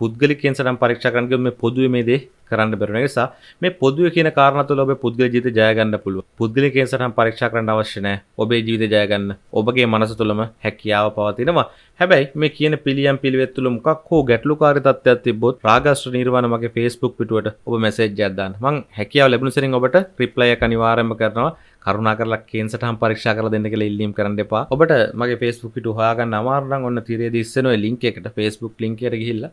පුද්ගලි කෙන්සටම් පරීක්ෂකරන්ගේ මේ පොදුව මේ දේ කරන්න බැරන නිසා මේ පොදුව කියන කාරණතුල ඔබ පුද්ගල ජීත ජයගන්න පුළුව පුද්ගලි කෙන්සටම් පරීක්ෂා කරන්න අවශ්‍යනෑ ඔබේ ජීවිත ජයගන්න ඔබගේ මනස තුළම හැකියාව පවතිනවා හැබැයි මේ කියන පිළියම් පිළිවෙත්තුළ මොකක් හෝ ගැටලු කාරිතත්වයක් තිබොත් රාගස්ට නිර්වාණ මගේ ෆේස්බුක් පිටුවට ඔබ මැසේජ්ජයක් දාන්න මං හැකියාව ලැබුණු සරින් ඔබට රිප්ලය එක අනිවාර්යයෙන්ම කරනවා කරුණා කරලා කේන්සටම් පරීක්ෂා කරලා දෙන්න කියලා ඉල්ලීම් කරන්න එපා. ඔබට මගේ Facebook පිටු හොයාගන්න අමාරු නම් ඔන්න තිරේදී ඉස්සෙනවා link එකට Facebook link එකට ගිහිල්ලා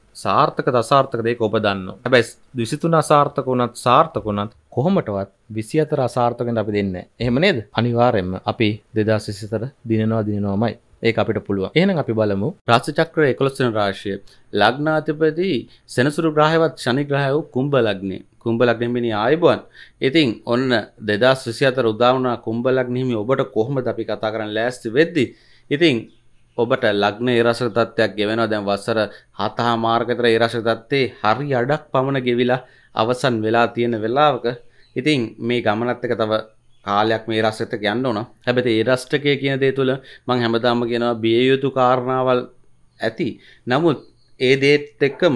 සාර්ථක දසාර්ථක දෙක ඔබ දන්න හැබැස් විසිතුන අසාර්ථක වුණත් සාර්ථක වුණත් කොහොමටවත් විසි අතර අසාර්ථකෙන් අපි දෙන්න එහෙම නේද අනිවාරෙන්ම අපි දෙදස් විසිතර දිනනවා දිනනවාමයි ඒ අපිට පුළුව එහන අපි බලමු ප්‍රාසචක්‍ර එකොළොස්සන රාශය ලග්නාතිපති සෙනසුරු ග්‍රහවත් ශනිග්‍රහයව කුම්ඹ ලග්නය කුම්ඹ ලග්නමිනි ආයිබුවන් ඉතින් ඔන්න දෙදස් විසි අතර උදාවනා කුම්ඹ ලග්නහිමි ඔබට කොහොම අපි කතා කරන්න ලෑස්ති වෙද්දි ඉතින් ඔබට ලග්න ඒරස තත්ත්වයක් ගෙවෙනවා දැන් වසර 7 මාර්ගතර ඒරස තත්ත්වේ හරි අඩක් පමණ ගෙවිලා අවසන් වෙලා තියෙන වෙලාවක ඉතින් මේ ගමනත් එක තව කාලයක් මේ රස්ත්‍රයට යන්න ඕන. හැබැයි ඒ රස්ත්‍රකයේ කියන දේ තුල මම හැමදාම කියනවා බිය යුතු කාරණාවල් ඇති. නමුත් ඒ දේත් එක්කම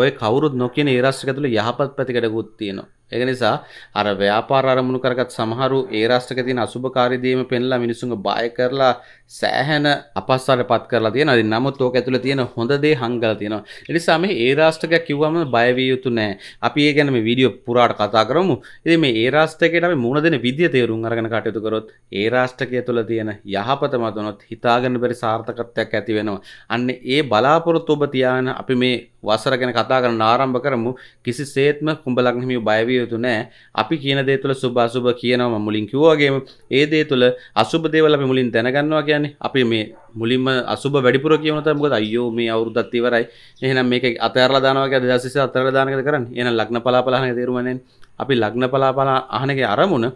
ඔය කවුරුත් නොකියන ඒ රස්ත්‍රක තුල යහපත් පැතිකඩකුත් තියෙනවා. ඒක නිසා අර ව්‍යාපාර අරමුණු කරගත් සමහරු ඒ රාෂ්ට්‍රක තියෙන අසුභකාරී දේම පෙන්ලා මිනිසුන්ව බය කරලා සෑහැන අපස්සාට පත් කරලා තියෙන අරි නමුත් ඕක ඇතුළ තියෙන හොඳදේ හංගල තියෙනවා එනිසා මේ ඒ රාෂ්ටකයක් කිව්වම බයවිය යුතු නෑ අපි ඒ ගැන මේ වීඩියෝ පුරාට කතා කරමු ඉතින් මේ ඒ රාෂ්ටකයට අපි මුහුණ දෙන විදිය තේරුම් අරගෙන කටයුතු කරොත් ඒ රාෂ්ටකය තුළ තියෙන යහපත මතුනොත් හිතාගන්න බැරි සාර්ථකත්වයක් ඇති වෙනවා අන්න ඒ බලාපොරොත්තු ඔබ තියාගෙන අපි මේ වසර ගැන කතා කරන්න ආරම්භ කරමු කිසිසේත්ම කුඹලක් හිමිව බය විය යුතු නෑ අපි කියන දේ තුළ සුභ අසුභ කියනවා මම මුලින් කිව්වා වගේම ඒ දේ තුළ අසුභ දේවල් අපි මුලින් දැනගන්නවා කියන කියන්නේ අපි මේ මුලින්ම අසුබ වැඩිපුර කියනත මොකද අයියෝ මේ අවුරුද්දත් ඉවරයි එහෙනම් මේක අතහැරලා දානවා කියලා 2020 අතහැරලා දානකද කරන්නේ එහෙනම් ලග්න පලාපල අහන තේරුම නැහැ අපි ලග්න පලාපල අහන එකේ අරමුණ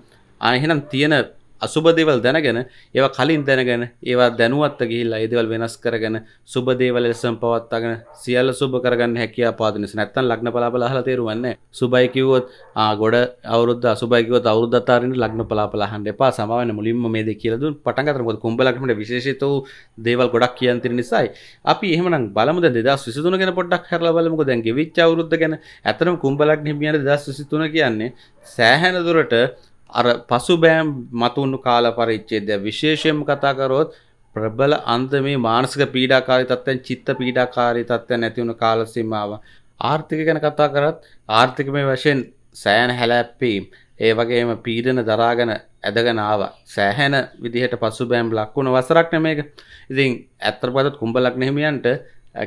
එහෙනම් තියෙන අසුබදේවල් දැනගෙන ඒව කලින් දැනගෙන ඒවා දැනුවත්ත ගිහිල්ලා ඒදවල් වෙනස් කරගෙන සුබදේවල ලෙසම් පවත්තාගෙන සියල්ල සුබ කරගන්න හැකිය පාතිනිස නැත්තන් ලක්න පලාපල හලා තේරුවන්නේ සුබයිකිවොත් ගොඩ අවුද සුබයිකව අවුද්ධතාරන ලක්න පලාපලහන්ට පා සමාවන මුලින්ම මේ කියලදු පටන්ගතරමොත් කුම්ඹලක්මට විශේෂත වූ දේවල් ගොඩක් කියන්තිර නිසායි අපි එහමන බලමුද දෙදා සිතුන ගෙන පොඩක් හර බලමුක දැන්ගේ විච් අවුද්ධ ගැන ඇතනම් කුම්ඹලක් හිමියන දස් සිතුන කියන්නේ සෑහැන දුරට අර පසුබෑම් මතුුණු කාල පරිච්චේද විශේෂයම කතාකරොත් ප්‍රබල අන්දමේ මානසික පීඩාකාරී තත්ත්වයන් චිත්ත පීඩාකාරී තත්ත්වයන් ඇති වුණු කාල සීමාව ආර්ථික ගැන කතා කරත් ආර්ථිකමය වශයෙන් සෑහන හැලැප්පීම් ඒ වගේම පීඩන දරාගෙන ඇදගෙන ආවා සෑහෙන විදිහට පසුබෑම් ලක්වුණ වසරක් නෙමේක ඉතින් ඇත්තපදත් කුඹලක් නෙහිමියන්ට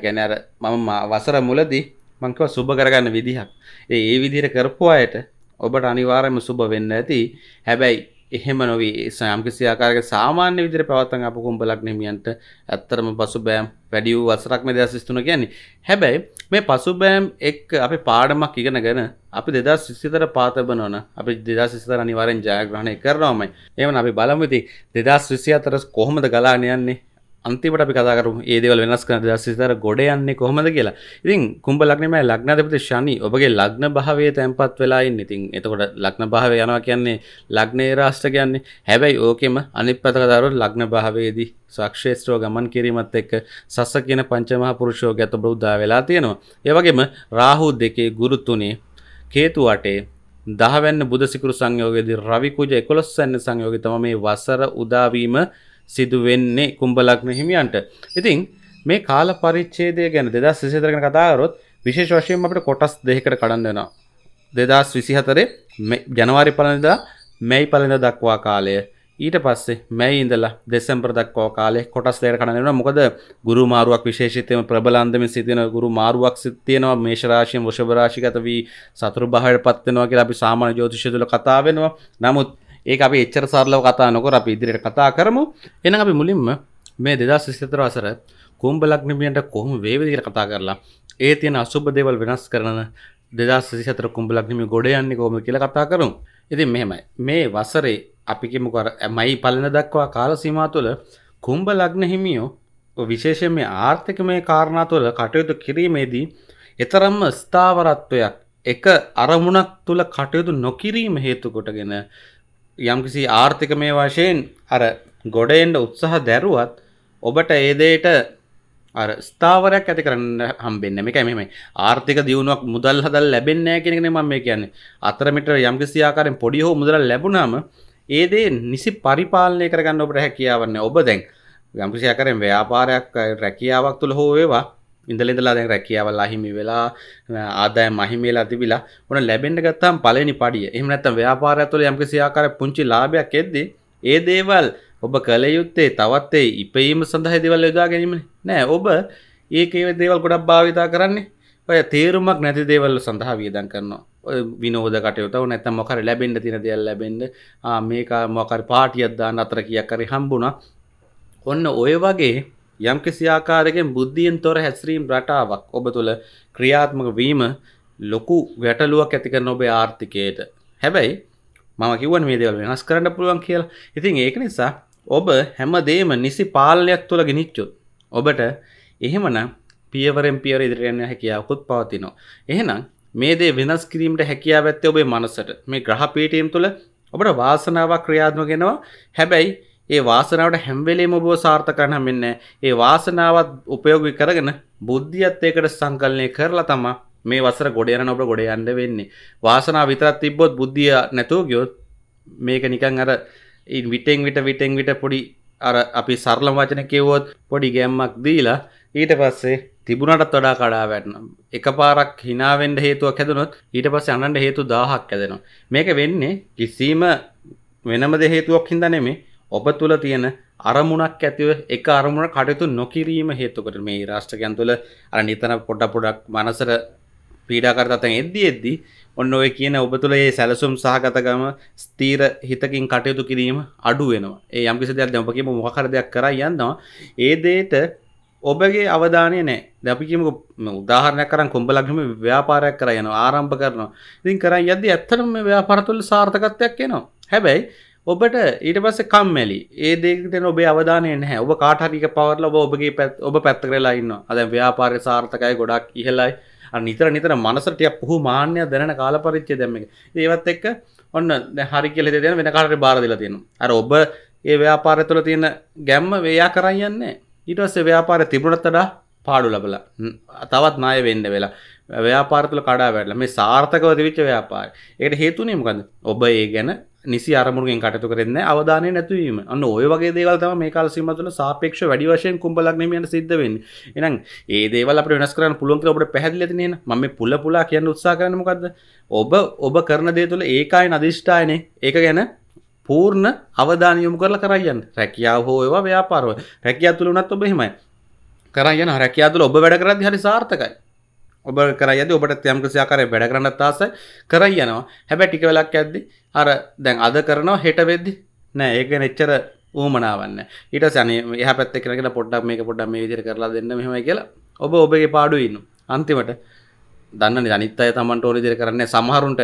ගැන අර මම වසර මුලදී මංකව සුබ කරගන්න විදිහක් ඒ ඒ විදිහට කරපු අයට ඔබට අනිවාර්යම සුබ වෙන්න ඇති හැබැයි එහෙම නොවී සයම්කිසි ආකාරයක සාමාන්‍ය විදිහට පවත්වන අප කුඹලක් නෙමියන්ට ඇත්තරම පසුබෑම් වැඩි වූ වසරක් 2023 කියන්නේ. හැබැයි මේ පසුබෑම් එක්ක අපි පාඩමක් ඉගෙනගෙන අපි 2024 පාතබනවන අපි 2024 අනිවාර්යෙන් ජයග්‍රහණය කරනවාමයි. එහෙනම් අපි බලමු ඉතින් 2024 කොහොමද ගලාගෙන යන්නේ? අන්තිමට අපි කතාකරු ඒදවල් වෙනස් කන දස්සිතර ගොඩ යන්නේ කොහොමද කියලා ඉතින් කුම්ඹ ලක්නම ලක්නාධපති ශනි ඔබගේ ලග්න භාවය තැන්පත් වෙලායින් ඉතින් එතකොට ලක්න භාව යනවා කියන්නේ ලග්නේ රාෂ්ට කියන්නේ හැබැයි ඕකෙම අනිත් පතකදරු ලග්න භාවයේදී සක්ෂේත්‍රෝ ගමන් කිරීමත් එක්ක සස්ස කියන පංචමහා පුරුෂෝ ගැත බෞද්ධා වෙලා තියෙනවා ඒවගේම රාහු දෙකේ ගුරු තුනේ කේතු අටේ දහවැන්න බුදසිකුරු සංයෝගයේදී රවි කුජ 11 වෙනි සංයෝගය තමයි මේ වසර උදාවීම සිදු වෙන්නේ කුම්භලග්න හිමියන්ට. ඉතින් මේ කාල පරිච්ඡේදය ගැන 2024 ගැන කතා කරොත් විශේෂ වශයෙන් අපිට කොටස් දෙකකට කඩන් දෙනවා. 2024 ජනවාරි පළවෙනිදා මැයි පළවෙනිදා දක්වා කාලය ඊට පස්සේ මැයි ඉඳලා දෙසැම්බර් දක්වා කාලේ කොටස් දෙකකට කඩන වෙනවා. මොකද ගුරු මාරුවක් විශේෂිතව ප්‍රබල අන්දමින් සිදෙන ගුරු මාරුවක් සිත් තියෙනවා මේෂ රාශියෙන් වෘෂභ රාශිගත වී සතුරු භාවයට පත් වෙනවා කියලා අපි සාමාන්‍ය ජ්‍යොතිෂය තුළ කතා වෙනවා. නමුත් ඒක අප එච්චර සරලව කතා නොකර අප ඉදිරියට කතා කරමු එන අපි මුලින්ම මේ දෙදා සිස්තතර අසර කුම්ඹලක්නමියන්ට කොහොම වේවිදිර කතා කරලා ඒ තියෙන අසුබ දේවල් වෙනස් කරන දෙදා සිතර කුම්ඹලක්නම ගොඩ යන්නේ කොම කියල කතා කරු ඉතින් මෙහෙමයි මේ වසරේ අපිකෙමු කර මයි පලන දක්වා කාල සීමා තුළ කුම්ඹ ලග්න හිමියෝ විශේෂයෙන් මේ ආර්ථික මේ කාරණා තුළ කටයුතු කිරීමේදී එතරම්ම ස්ථාවරත්වයක් එක අරමුණක් තුළ කටයුතු නොකිරීම හේතු කොටගෙන යම්කිසි ආර්ථිකමය වශයෙන් අර ගොඩෙන්ට උත්සාහ දැරුවත් ඔබට ඒදේට අර ස්ථාවරයක් ඇති කරන්න හම්බෙන්න එක මෙම ආර්ථික දියුණුවක් මුදල් හදල් ලැබෙන්නෑ කෙනෙන ම මේ කියන්නේ අතරමිට යම්කිසි ආකාරෙන් පොඩි හෝ මුදල් ලැබුණාම ඒදේ නිසි පරිපාලනය කරගන්න ඔබට හැකියාවන්න ඔබ දැන් යම්කිසියාකරෙන් ව්‍යාපාරයක් රැකියාවක් තුළ හෝ ඒවා ඉඳලෙදලා දැන් රැකියාවල් අහිමි වෙලා ආදාය මහිමේලා තිබිලා ඕන ලැබෙන්න ගත්තාම පළවෙනි පඩිය. එහෙම නැත්නම් ව්‍යාපාරය තුළ යම් කිසි ආකාරයක පුංචි ලාභයක් එද්දී ඒ දේවල් ඔබ කල යුත්තේ තවත් ඒ ඉපීම සඳහා දේවල් යොදා ගැනීමනේ. නෑ ඔබ ඒකේ දේවල් ගොඩක් භාවිතා කරන්නේ ඔය තේරුමක් නැති දේවල් සඳහා වියදම් කරනවා. විනෝද කටයුතු නැත්නම් මොකර ලැබෙන්න තියෙන දේවල් ලැබෙන්න මේක මොකර පාටියක් දාන්න අතර කීයක් හරි හම්බුණා. ඔන්න ඔය වගේ යම් කිසි ආකාරයෙන් බුද්ධියෙන් තොර හැසිරීම් රටාවක් ඔබ තුළ ක්‍රියාත්මක වීම ලොකු ගැටලුවක් ඇති කරන ඔබේ ආර්ථිකයට. හැබැයි මම කිව්වන් මේ දේවල් වෙනස් කරන්න පුළුවන් කියලා. ඉතින් ඒක නිසා ඔබ හැමදේම නිසි පාලනයක් තුළ ගෙනිච්චොත් ඔබට එහෙමනම් පියවරෙන් පියවර ඉදිරියට යන්න හැකියාවකුත් පවතිනවා. එහෙනම් මේ දේ වෙනස් කිරීමට හැකියාව ඇත්තේ ඔබේ මනසට. මේ ග්‍රහ පීඨියම් තුළ ඔබට වාසනාවක් ක්‍රියාත්මක වෙනවා. හැබැයි ඒ වාසනාවට හැම්වෙලේම ඔබව සාර්ථකන මෙන්න ඒ වාසනාවත් උපයෝගි කරගෙන බුද්ධියත් ඒකට සංකල්නය කරලා තමා මේ වසර ගොඩයන ඔබ ගොඩ යන්න වෙන්නේ වාසනා විතරත් තිබ්බොත් බුද්ධිය නැතුව ගියොත් මේක නිකන් අර විටෙන් විට විටෙන් විට පොඩි අර අපි සරල වචන කිව්වොත් පොඩි ගැම්මක් දීලා ඊට පස්සේ තිබුණටත් වඩා කඩා වැටෙනවා එකපාරක් hina වෙන්න හේතුවක් හැදුනොත් ඊට පස්සේ අනන්න හේතු 1000ක් හැදෙනවා මේක වෙන්නේ කිසිම වෙනම දෙ හේතුවක් හින්දා නෙමෙයි ඔබ තුළ තියෙන අරමුණක් ඇතිව එක අරමුණ කටයුතු නොකිරීම හේතුකට මේ රාෂ්ටකයන් තුළ අර නිතන පොඩ පොඩක් මනසර පීඩාකරතතන් එද්දි එද්දි ඔන්න ඔය කියන ඔබ තුළ ඒ සැලසුම් සහගතගම ස්තීර හිතකින් කටයුතු කිරීම අඩු වෙනවා ඒ යම්කිසි දෙයක් දැන් ඔබ කියමු මොකක්hari දෙයක් කරා යන්නවා ඒ දෙයට ඔබගේ අවධානය නෑ දැපිකම උදාහරණයක් කරන් කොම්ඹලක්ම ව්‍යාපාරයක් කර යන ආරම්භ කරනවා ඉතින් කරන්න යද්දි ඇත්තටම මේ ව්‍යාපාර තුළ සාර්ථකත්වයක් එනවා හැබැයි ඔබට ඊට පස්ස කම්මැලි ඒ දේකතන ඔබේ අවධානය නැහැ ඔබ කාටහරික පවරල ඔබ ඔබගේ පැත් ඔබ පැත්ත කරලා ඉන්න අද ව්‍යාපාරය සාර්ථකයි ගොඩක් ඉහලයි නිතර නිතර මනසටය පුහු මාන්‍ය දැන කාලපරිච්චය දැම්ම එක ඒවත් එක්ක ඔන්න හරි කෙලෙ දෙන වෙන කාට බාරදිලා තියෙන අර ඔබ ඒ ව්‍යාපාර තුළ තියෙන ගැම්ම වේයා කරයන්නේ ඊටස්සේ ව්‍යාපාර තිබුණත්තඩා පාඩු ලබල තවත් නාය වෙන්න වෙලා ව්‍යාපාරතුල කඩා වැඩල මේ සාර්ථකව දිවිච්ච ව්‍යාපාර ඒයට හේතුනේ මොකද ඔබ ඒ ගැන නිසි අරමුණෙන් කටතු කරන්න අවධානය නැතුවීම අන්න ඔය වගේ දේවල් තම මේ කාල සීම තුළ සාපේක්ෂ වැඩි වශයෙන් කුම්බලග්නීමයට සිද්ධ වෙන්නේ එහෙනම් ඒ දේවල් අපිට වෙනස් කරන්න පුළුවන් කියලා අපිට පැහැදිලි ඇති නේන මම මේ පුල පුලා කියන්න උත්සාහ කරන්නේ මොකද්ද ඔබ ඔබ කරන දේ තුළ ඒකායන අදිෂ්ඨායනේ ඒක ගැන පූර්ණ අවධානය යොමු කරලා කරයන් රැකියාව හෝ ඒවා ව්‍යාපාරව රැකියාව තුළ උනත් ඔබ එහෙමයි කරයන් රැකියාව තුළ ඔබ වැඩ කරද්දී හරි සාර්ථකයි ඔබ කරයද ඔබට යම් කිසිආකාරයෙන් වැඩ කරන්නත් ආසයි කරයි යනවා. හැබැයි ටික වෙලක් යද්දි අර දැන් අද කරනවා හෙට වෙද්දි නෑ ඒක නෙච්චර ඌමනාවන්න. ඊට පස්සේ අනේ එහා පැත්තේ කරගෙන පොඩ්ඩක් මේක පොඩ්ඩක් මේ විදිහට කරලා දෙන්න මෙහෙමයි කියලා ඔබ ඔබගේ පාඩුවේ ඉන්නවා. අන්තිමට දන්නනේ අනිත් අය Tamanට ඕන විදිහට කරන්නේ සමහරුන්ට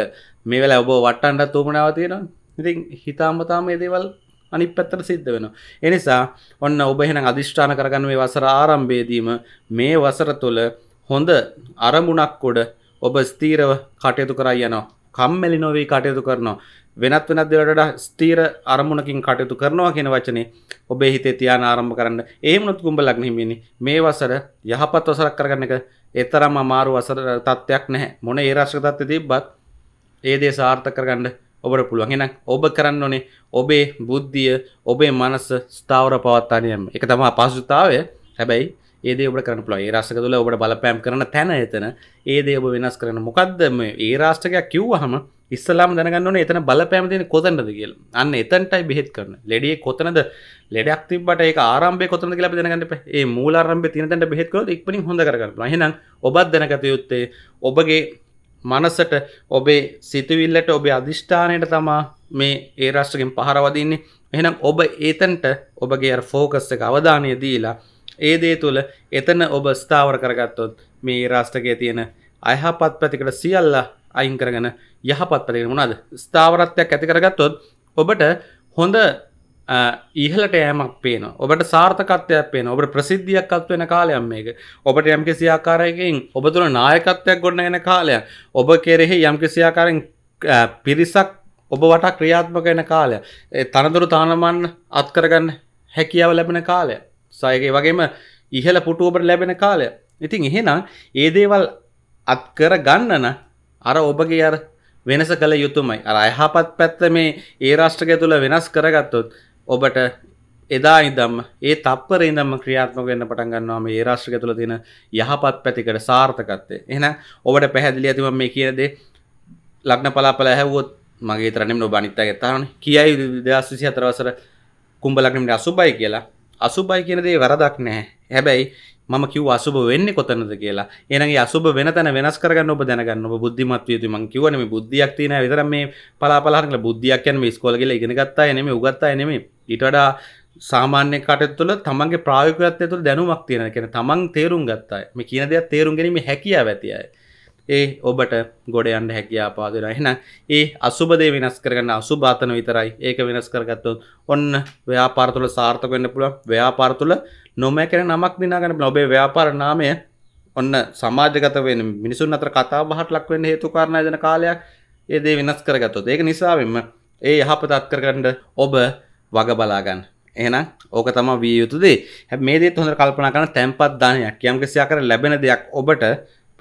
මේ වෙලාව ඔබ වටන්නත් ඌමනාව තියෙනවා. ඉතින් හිතාමතාම මේ දේවල් අනිත් පැත්තට සිද්ධ වෙනවා. ඒ නිසා ඔන්න ඔබ එහෙනම් අදිෂ්ඨාන කරගන්න මේ වසර ආරම්භයේදීම මේ වසර තුළ හොඳ අරමුණක් උඩ ඔබ ස්තීරව කටයුතු කරයි යනවා. කම්මැලි නොවී කටයුතු කරනවා. වෙනත් වෙනත් දේවල්ට ස්ථීර අරමුණකින් කටයුතු කරනවා කියන වචනේ ඔබේ හිතේ තියාන ආරම්භ කරන්න. එහෙමනොත් කුඹ ලග්න හිමියනි මේ වසර යහපත් වසරක් කරගන්න එක ඒතරම්ම අමාරු වසර තත්ත්වයක් නැහැ. මොන ඒ රාශික තත්ත්වෙ තිබ්බත් ඒ දේ සාර්ථක කරගන්න ඔබට පුළුවන්. එහෙනම් ඔබ කරන්න ඕනේ ඔබේ බුද්ධිය, ඔබේ මනස ස්ථාවර පවත්වා ගැනීම. ඒක තමයි අපහසුතාවය. හැබැයි ඒදේ ඔබට කරන පුළ ඒ රාෂ්ක තුල ඔබට බලපෑම් කරන තැන එතන ඒදේ ඔබ වෙනස් කරන මොකක්ද මේ ඒ රාෂ්ටකයක් කිව්වහම ඉස්සලාම දැනගන්න ඕනේ එතන බලපෑම දෙන්නේ කොතනද කියලා. අන්න එතනටයි බෙහෙත් කරන. ලෙඩේ කොතනද ලෙඩක් තිබ්බට ඒක ආරම්භය කොතනද කියලා අපි දැනගන්න එපා. ඒ මූල ආරම්භය තියෙන තැනට බෙහෙත් කළොත් ඉක්මනින් හොඳ කරගන්න පුළුවන්. එහෙනම් ඔබත් දැනගත යුත්තේ ඔබගේ මනසට ඔබේ සිතුවිල්ලට ඔබේ අධිෂ්ඨානයට තමා මේ ඒ රාෂ්ටකෙන් පහරවදින්නේ. එහෙනම් ඔබ ඒතන්ට ඔබගේ අර ෆෝකස් එක අවධානය දීලා ඒ දේ තුළ එතන ඔබ ස්ථාවර කරගත්තොත් මේ රාෂ්ටකය තියෙන අයහපත් පැතිකට සියල්ල අයින් කරගෙන යහපත් පැතිෙන මුණද ස්ථාවරත්වයක් ඇති කරගත්තොත් ඔබට හොඳ ඉහලට යෑමක් පේන ඔබට සාර්ථකත්වයක් පේන ඔබට ප්‍රසිද්ධියක්ත්ව වෙන කාලයක් මේක ඔබට යම් කිසිආකාරයකින් ඔබ තුළ නායකත්වයක් ගොඩ එන කාලයක් ඔබ කෙරෙහි යම් කිසිආකාරෙන් පිරිසක් ඔබ වට ක්‍රියාත්මක වෙන කාලය තනතුරු තානමන් අත්කරගන්න හැකියාව ලැබෙන කාලයක් සයගේ වගේම ඉහල පුටුවබට ලැබෙන කාලය ඉතින් එහෙනම් ඒ දේවල් අත්කර ගන්නන අර ඔබගේ අර වෙනස කළ යුතුමයි අර අයහපත් පැත්ත මේ ඒ රාෂ්ට්‍රකය තුළ වෙනස් කරගත්තොත් ඔබට එදා ඉදම් ඒ තපර ඉදම් ක්‍රියාත්මකෙන්න්න පටන් ගන්නවා මේ රාෂ්ට්‍රක තුළ තින යහපත් පැතිකට සාර්ථකත්තේ එන ඔබට පැහැදිලි ඇතිම මේ කියද ලක්න පලාපල හැවොත් මගේ තරනෙම නොබනිත්තගත්තාන කියයි දස් විසි අතරවසර කුම්ඹලක්නට අසුබයි කියලා අසුබයි කියනදේ වැරදක් නෑ හැබැයි මම කිව් අසුබ වෙන්න කොතනද කියලා ඒනගේ අසුබ වෙන තැන වෙනස් කරගන්න ඔබ දැනගන්න ඔබ බුද්ධිමත්වයද මං කිවනම බුද්ධියක් තියෙන විතර මේ පලාපලාහරල බුද්ධියක් යන ස්කෝල කියලා ඉගෙනගත්තා එනෙම උගත්තා එනෙම ඉටඩා සාමාන්‍ය කටතුල තමන්ගේ ප්‍රායකත්ය තුළ දැනුමක් තියෙන කෙන තමන් තේරුම් ගත්තා මේ කියන දෙයක් තේරුම් ගැනීම හැකියාව ඇතියයි ඒ ඔබට ගොඩයන්න හැකියා පාදෙන එහෙනම් ඒ අසුබදේ වෙනස් කරගන්න අසුභාතන විතරයි ඒක වෙනස් කරගත්තොත් ඔන්න ව්‍යාපාර තුළ සාර්ථක වෙන්න පුළුවන් ව්‍යාපාර තුළ නොමැකෙන නමක් දිනා ගන්න ඔබේ ව්‍යාපාර නාමය ඔන්න සමාජගත වෙන මිනිසුන් අතර කතා බහට ලක් වෙන්න හේතු කාරණා දෙන කාලයක් ඒ දේ වෙනස් කරගත්තොත් ඒක නිසාවෙන්ම ඒ යහපත අත්කරගන්න ඔබ වග බලා ගන්න එහෙනම් ඕක තම විය යුතුදේ මේ දේ හොඳ කල්පනා කරන තැන්පත් දානයක් යම් කිසියා කර ලැබෙන දෙයක් ඔබට